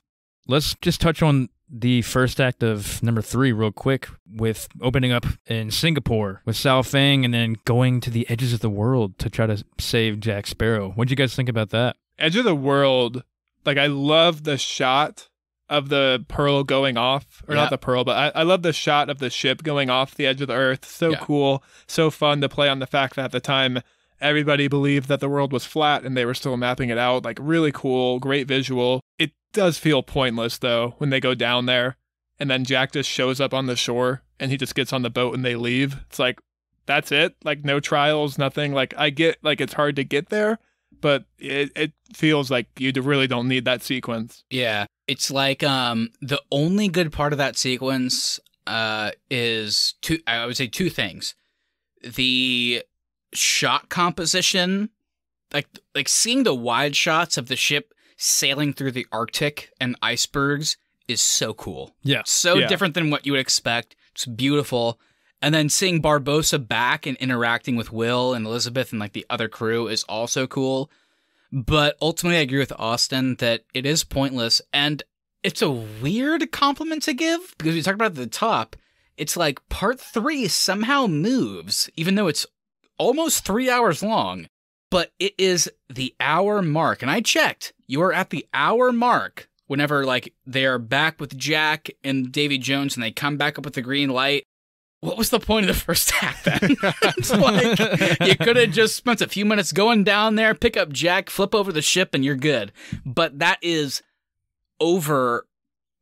Let's just touch on the first act of number three real quick with opening up in Singapore with Sao Fang and then going to the edges of the world to try to save Jack Sparrow. What'd you guys think about that? Edge of the world, like I love the shot of the pearl going off, or not the pearl, but I, I, love the shot of the ship going off the edge of the earth. So yeah. cool, so fun to play on the fact that at the time everybody believed that the world was flat and they were still mapping it out. Like, really cool, great visual. It does feel pointless, though, when they go down there and then Jack just shows up on the shore and he just gets on the boat and they leave. It's like, that's it. Like, no trials, nothing. Like, I get, like, it's hard to get there, but it, it feels like you really don't need that sequence. Yeah. It's like um the only good part of that sequence uh is two I would say two things. The shot composition, like like seeing the wide shots of the ship sailing through the Arctic and icebergs is so cool. Yeah. So yeah. different than what you would expect. It's beautiful. And then seeing Barbosa back and interacting with Will and Elizabeth and like the other crew is also cool. But ultimately, I agree with Austin that it is pointless. And it's a weird compliment to give because we talked about at the top. It's like part three somehow moves, even though it's almost three hours long, but it is the hour mark. And I checked. You are at the hour mark whenever like they are back with Jack and Davy Jones and they come back up with the green light. What was the point of the first act then? like, you could have just spent a few minutes going down there, pick up Jack, flip over the ship, and you're good. But that is over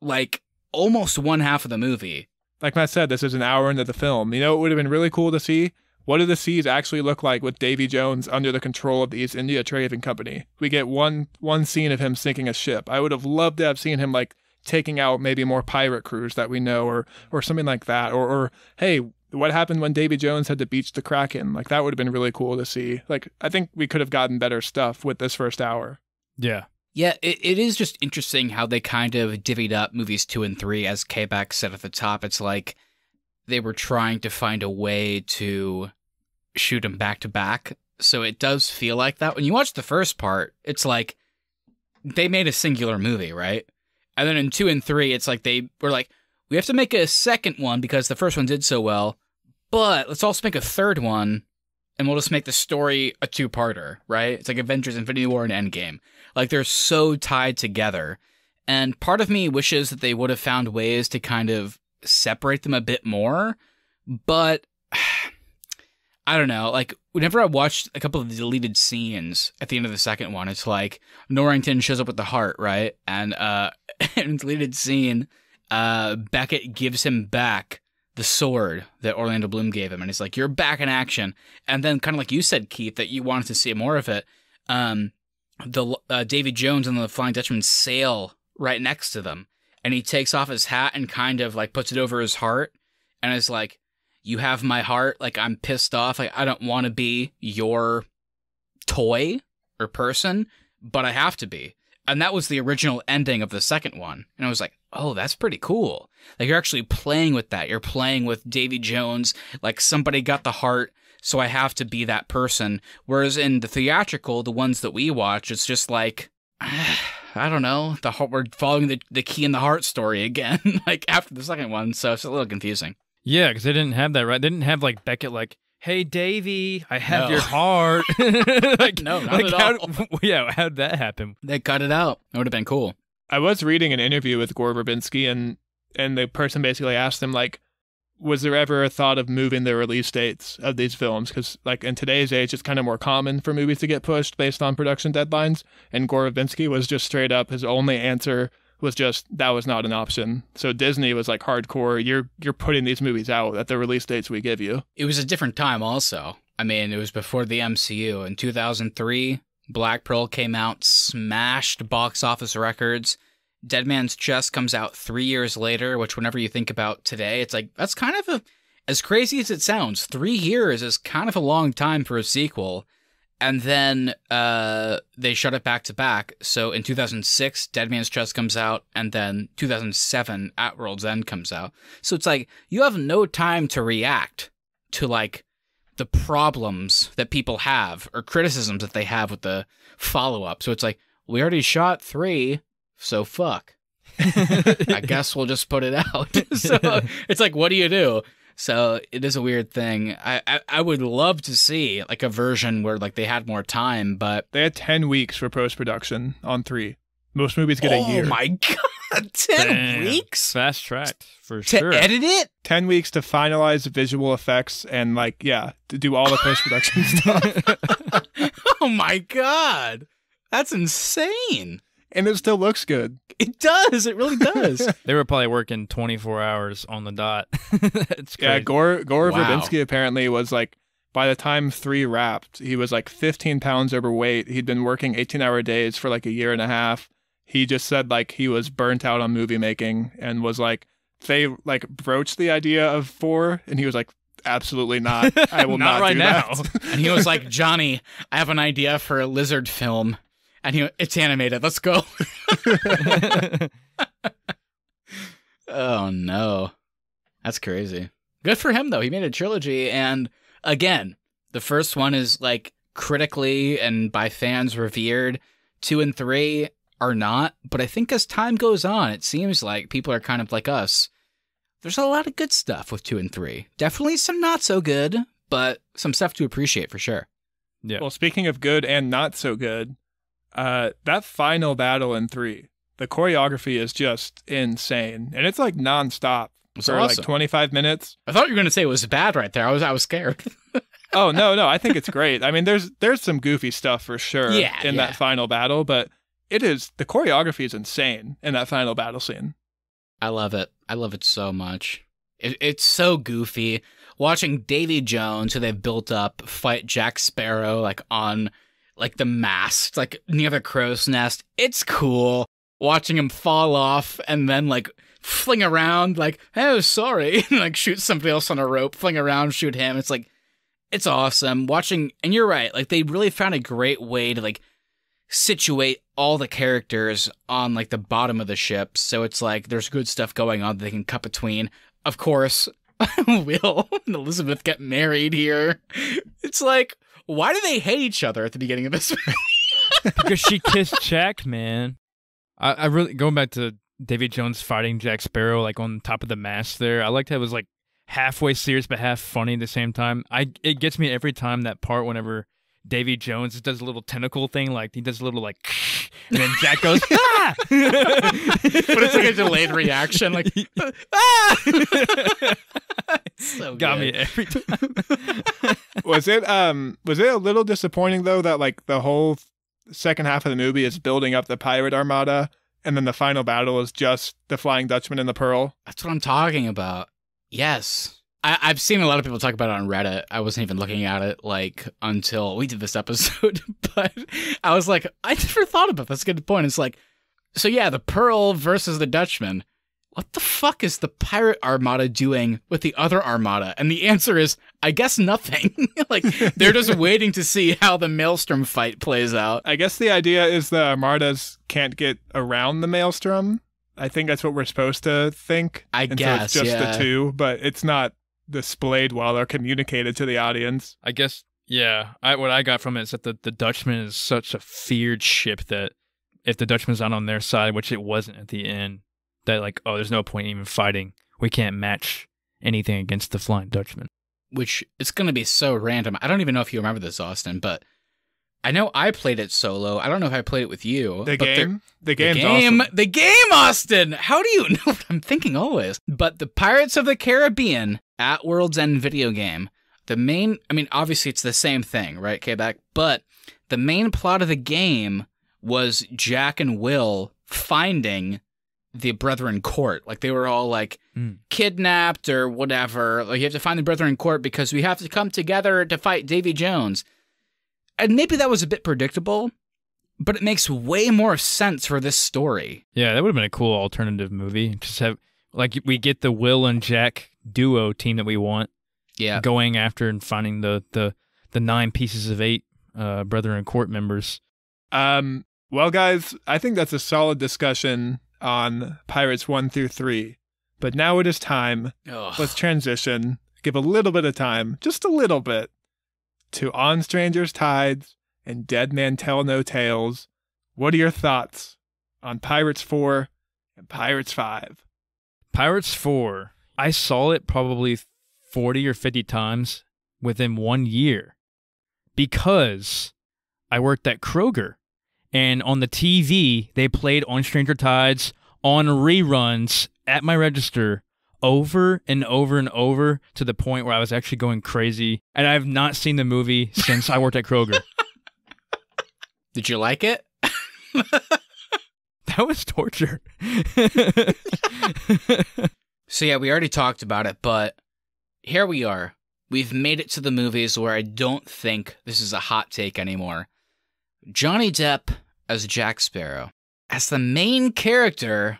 like almost one half of the movie. Like Matt said, this is an hour into the film. You know, it would have been really cool to see what do the seas actually look like with Davy Jones under the control of the East India Trading Company? We get one one scene of him sinking a ship. I would have loved to have seen him like taking out maybe more pirate crews that we know or or something like that. Or or hey, what happened when Davy Jones had to beach the Kraken? Like that would have been really cool to see. Like I think we could have gotten better stuff with this first hour. Yeah. Yeah, it, it is just interesting how they kind of divvied up movies two and three, as K said at the top. It's like they were trying to find a way to shoot them back to back. So it does feel like that. When you watch the first part, it's like they made a singular movie, right? And then in two and three, it's like they were like, we have to make a second one because the first one did so well, but let's also make a third one and we'll just make the story a two parter, right? It's like Avengers Infinity War and Endgame. Like they're so tied together. And part of me wishes that they would have found ways to kind of separate them a bit more. But I don't know. Like whenever I watched a couple of the deleted scenes at the end of the second one, it's like Norrington shows up with the heart, right? And uh, in deleted scene, uh, Beckett gives him back the sword that Orlando Bloom gave him, and he's like you're back in action. And then kind of like you said, Keith, that you wanted to see more of it. Um, the uh, David Jones and the Flying Dutchman sail right next to them, and he takes off his hat and kind of like puts it over his heart and is like, You have my heart. Like, I'm pissed off. Like, I don't want to be your toy or person, but I have to be. And that was the original ending of the second one. And I was like, oh, that's pretty cool. Like, you're actually playing with that. You're playing with Davy Jones. Like, somebody got the heart, so I have to be that person. Whereas in the theatrical, the ones that we watch, it's just like, I don't know. The we're following the, the key in the heart story again, like after the second one. So it's a little confusing. Yeah, because they didn't have that right. They didn't have like Beckett like, "Hey Davy, I have no. your heart." like no, not like at how, all. Yeah, how'd that happen? They cut it out. That would have been cool. I was reading an interview with Gore Verbinski, and and the person basically asked him like, was there ever a thought of moving the release dates of these films? Because like in today's age, it's kind of more common for movies to get pushed based on production deadlines. And Gorovinsky was just straight up his only answer was just that was not an option. So Disney was like hardcore. You're you're putting these movies out at the release dates we give you. It was a different time, also. I mean, it was before the MCU in 2003. Black Pearl came out, smashed box office records. Dead Man's Chest comes out three years later, which whenever you think about today, it's like that's kind of a as crazy as it sounds, three years is kind of a long time for a sequel. And then uh, they shut it back to back. So in 2006, Dead Man's Chest comes out, and then 2007, At World's End comes out. So it's like you have no time to react to like the problems that people have or criticisms that they have with the follow up. So it's like we already shot three so fuck. I guess we'll just put it out. so it's like, what do you do? So it is a weird thing. I, I, I would love to see like a version where like they had more time, but they had ten weeks for post production on three. Most movies get oh a year. Oh my god, ten Damn. weeks? Fast tracked for to sure. Edit it. Ten weeks to finalize visual effects and like yeah, to do all the post production stuff. oh my god, that's insane and it still looks good. It does. It really does. they were probably working 24 hours on the dot. yeah, Gore Gore wow. Verbinski apparently was like by the time three wrapped, he was like 15 pounds overweight. He'd been working 18 hour days for like a year and a half. He just said like he was burnt out on movie making and was like they like broached the idea of four and he was like absolutely not. I will not, not right now. and he was like, Johnny, I have an idea for a lizard film and he went, it's animated. Let's go. oh no, that's crazy. Good for him though. He made a trilogy, and again, the first one is like critically and by fans revered. Two and three are not, but I think as time goes on, it seems like people are kind of like us. There's a lot of good stuff with two and three. Definitely some not so good, but some stuff to appreciate for sure. Yeah. Well, speaking of good and not so good, uh, that final battle in three, the choreography is just insane, and it's like nonstop it's for awesome. like 25 minutes. I thought you were going to say it was bad right there. I was I was scared. oh no, no, I think it's great. I mean, there's there's some goofy stuff for sure yeah, in yeah. that final battle, but it is the choreography is insane in that final battle scene. I love it. I love it so much. It, it's so goofy watching Davy Jones, who they've built up, fight Jack Sparrow like on like the mast, like near the crow's nest. It's cool watching him fall off and then like fling around, like, oh, sorry, and, like shoot somebody else on a rope, fling around, shoot him. It's like, it's awesome watching. And you're right, like they really found a great way to like situate all the characters on like the bottom of the ship. So it's like there's good stuff going on that they can cut between. Of course, Will and Elizabeth get married here. It's like why do they hate each other at the beginning of this because she kissed Jack, man. I, I really going back to Davy Jones fighting Jack Sparrow like on top of the mast there. I liked how it was like halfway serious but half funny at the same time. I it gets me every time that part whenever Davy Jones does a little tentacle thing, like he does a little like And then Jack goes, ah! but it's like a delayed reaction, like, ah! so Got good. me every time. was it um was it a little disappointing though that like the whole second half of the movie is building up the pirate armada and then the final battle is just the Flying Dutchman and the Pearl? That's what I'm talking about. Yes. I, have seen a lot of people talk about it on Reddit. I wasn't even looking at it like until we did this episode, but I was like, I never thought about this. Good point. It's like, so yeah, the Pearl versus the Dutchman. What the fuck is the pirate armada doing with the other armada? And the answer is, I guess nothing. like they're just waiting to see how the maelstrom fight plays out. I guess the idea is the armadas can't get around the maelstrom. I think that's what we're supposed to think. I and guess so it's just yeah. the two, but it's not displayed while they're communicated to the audience. I guess yeah. I what I got from it is that the, the Dutchman is such a feared ship that if the Dutchman's not on their side, which it wasn't at the end, that like, oh, there's no point even fighting. We can't match anything against the Flying Dutchman. Which it's gonna be so random. I don't even know if you remember this, Austin, but I know I played it solo. I don't know if I played it with you. The game, the, the game, awesome. the game, Austin. How do you know what I'm thinking always? But the Pirates of the Caribbean at World's End video game, the main, I mean, obviously it's the same thing, right, Quebec? But the main plot of the game was Jack and Will finding the Brethren Court. Like they were all like mm. kidnapped or whatever. Like you have to find the Brethren Court because we have to come together to fight Davy Jones. And maybe that was a bit predictable, but it makes way more sense for this story. Yeah, that would have been a cool alternative movie. Just have like we get the Will and Jack duo team that we want. Yeah, going after and finding the the the nine pieces of eight uh, brother and court members. Um. Well, guys, I think that's a solid discussion on Pirates one through three. But now it is time. Ugh. Let's transition. Give a little bit of time, just a little bit, to On Strangers' Tides and Dead Man Tell No Tales. What are your thoughts on Pirates 4 and Pirates 5? Pirates 4 I saw it probably 40 or 50 times within one year because I worked at Kroger and on the TV, they played On Stranger Tides on reruns at my register over and over and over to the point where I was actually going crazy. And I've not seen the movie since I worked at Kroger. Did you like it? that was torture. So yeah, we already talked about it, but here we are. We've made it to the movies where I don't think this is a hot take anymore. Johnny Depp as Jack Sparrow. As the main character,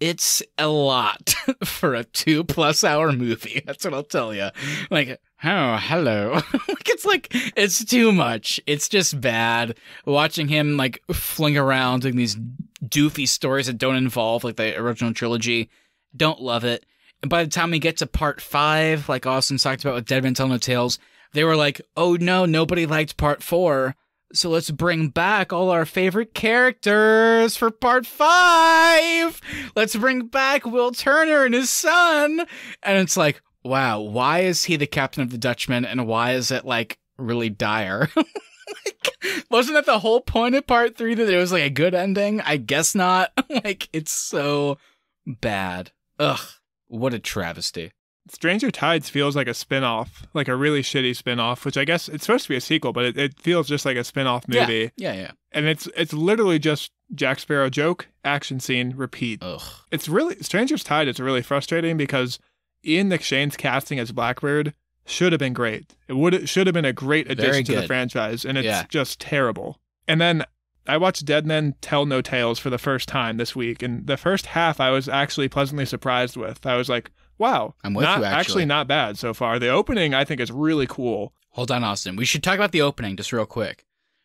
it's a lot for a two plus hour movie. That's what I'll tell you. Like, oh, hello. like, it's like, it's too much. It's just bad. Watching him like fling around doing these doofy stories that don't involve like the original trilogy don't love it. And by the time we get to part five, like Austin talked about with Dead Men Tell No Tales, they were like, oh no, nobody liked part four. So let's bring back all our favorite characters for part five. Let's bring back Will Turner and his son. And it's like, wow, why is he the captain of the Dutchman and why is it like really dire? like, wasn't that the whole point of part three that it was like a good ending? I guess not. like, it's so bad. Ugh, what a travesty. Stranger Tides feels like a spin-off, like a really shitty spin-off, which I guess it's supposed to be a sequel, but it, it feels just like a spin-off movie. Yeah, yeah, yeah. And it's it's literally just Jack Sparrow joke, action scene, repeat. Ugh. It's really Stranger's Tide is really frustrating because Ian McShane's casting as Blackbird should have been great. It would should have been a great addition to the franchise, and it's yeah. just terrible. And then I watched Dead Men Tell No Tales for the first time this week, and the first half I was actually pleasantly surprised with. I was like, wow, I'm with not, you actually. actually not bad so far. The opening I think is really cool. Hold on, Austin. We should talk about the opening just real quick.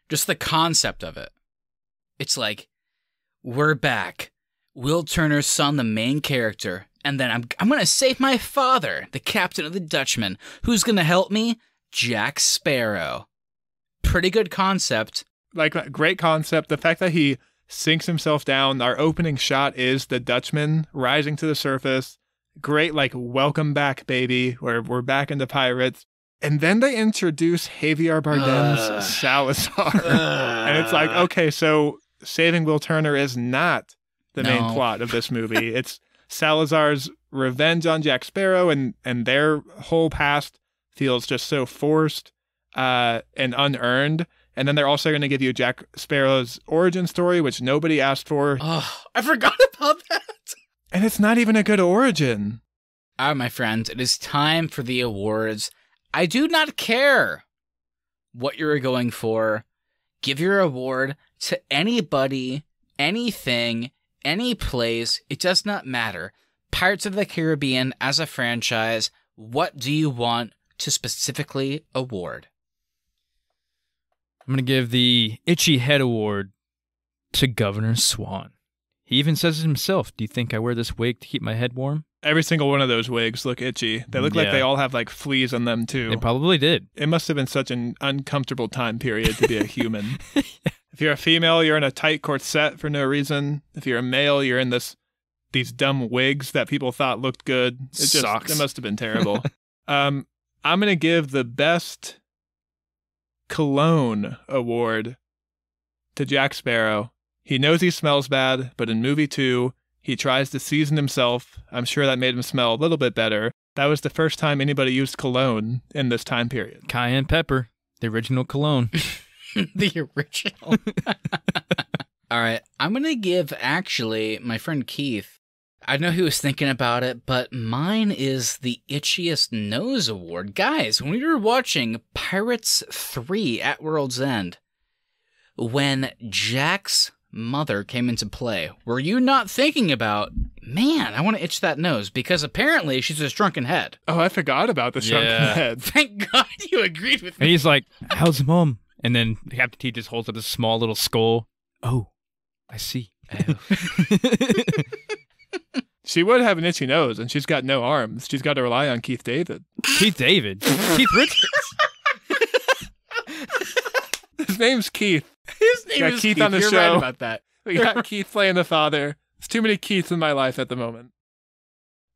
Just the concept of it. It's like we're back. Will Turner's son, the main character, and then I'm I'm gonna save my father, the captain of the Dutchman. Who's gonna help me? Jack Sparrow. Pretty good concept like great concept. The fact that he sinks himself down. Our opening shot is the Dutchman rising to the surface. Great, like welcome back, baby. We're we're back into pirates. And then they introduce Javier Bardem's uh, Salazar, uh, and it's like, okay, so saving Will Turner is not the no. main plot of this movie. it's Salazar's revenge on Jack Sparrow, and and their whole past feels just so forced uh, and unearned. And then they're also going to give you Jack Sparrow's origin story, which nobody asked for. Oh, I forgot about that. And it's not even a good origin. All ah, right, my friends, it is time for the awards. I do not care what you're going for. Give your award to anybody, anything, any place. It does not matter. Pirates of the Caribbean as a franchise, what do you want to specifically award? I'm going to give the Itchy Head Award to Governor Swan. He even says it himself. Do you think I wear this wig to keep my head warm? Every single one of those wigs look itchy. They look yeah. like they all have like fleas on them too. They probably did. It must have been such an uncomfortable time period to be a human. If you're a female, you're in a tight corset for no reason. If you're a male, you're in this these dumb wigs that people thought looked good. It just Socks. it must have been terrible. um, I'm gonna give the best Cologne Award to Jack Sparrow. He knows he smells bad, but in movie two, he tries to season himself. I'm sure that made him smell a little bit better. That was the first time anybody used cologne in this time period. Cayenne pepper, the original cologne. the original. All right. I'm going to give actually my friend Keith I know he was thinking about it, but mine is the Itchiest Nose Award. Guys, when we were watching Pirates 3 at World's End, when Jack's mother came into play, were you not thinking about, man, I want to itch that nose because apparently she's a drunken head? Oh, I forgot about the drunken head. Thank God you agreed with me. And he's like, how's mom? And then Captain T just holds up his small little skull. Oh, I see. Oh. She would have an itchy nose, and she's got no arms. She's got to rely on Keith David. Keith David? Keith Richards? His name's Keith. His name is Keith, Keith, on the You're show. Right about that. We got Keith playing the father. There's too many Keiths in my life at the moment.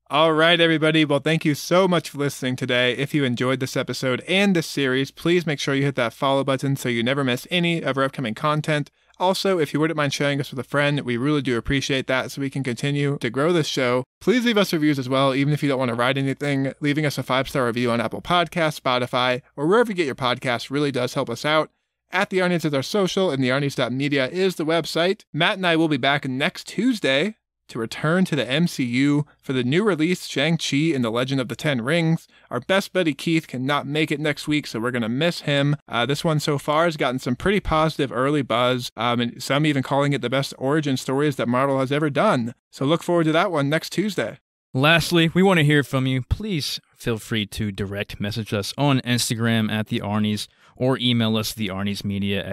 All right, everybody. Well, thank you so much for listening today. If you enjoyed this episode and this series, please make sure you hit that follow button so you never miss any of our upcoming content. Also, if you wouldn't mind sharing us with a friend, we really do appreciate that so we can continue to grow this show. Please leave us reviews as well, even if you don't want to write anything. Leaving us a five star review on Apple Podcasts, Spotify, or wherever you get your podcasts really does help us out. At The Arnies is our social, and thearnies.media is the website. Matt and I will be back next Tuesday to return to the MCU for the new release Shang-Chi and the Legend of the Ten Rings. Our best buddy Keith cannot make it next week, so we're going to miss him. Uh, this one so far has gotten some pretty positive early buzz, um, and some even calling it the best origin stories that Marvel has ever done. So look forward to that one next Tuesday. Lastly, we want to hear from you. Please feel free to direct message us on Instagram at the Arnies or email us the at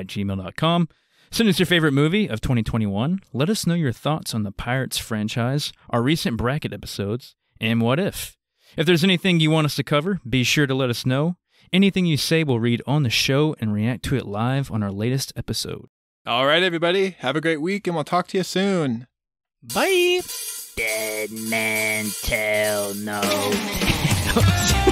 gmail.com. Send us your favorite movie of 2021. Let us know your thoughts on the Pirates franchise, our recent bracket episodes, and what if. If there's anything you want us to cover, be sure to let us know. Anything you say, we'll read on the show and react to it live on our latest episode. All right, everybody, have a great week, and we'll talk to you soon. Bye. Dead man tell no.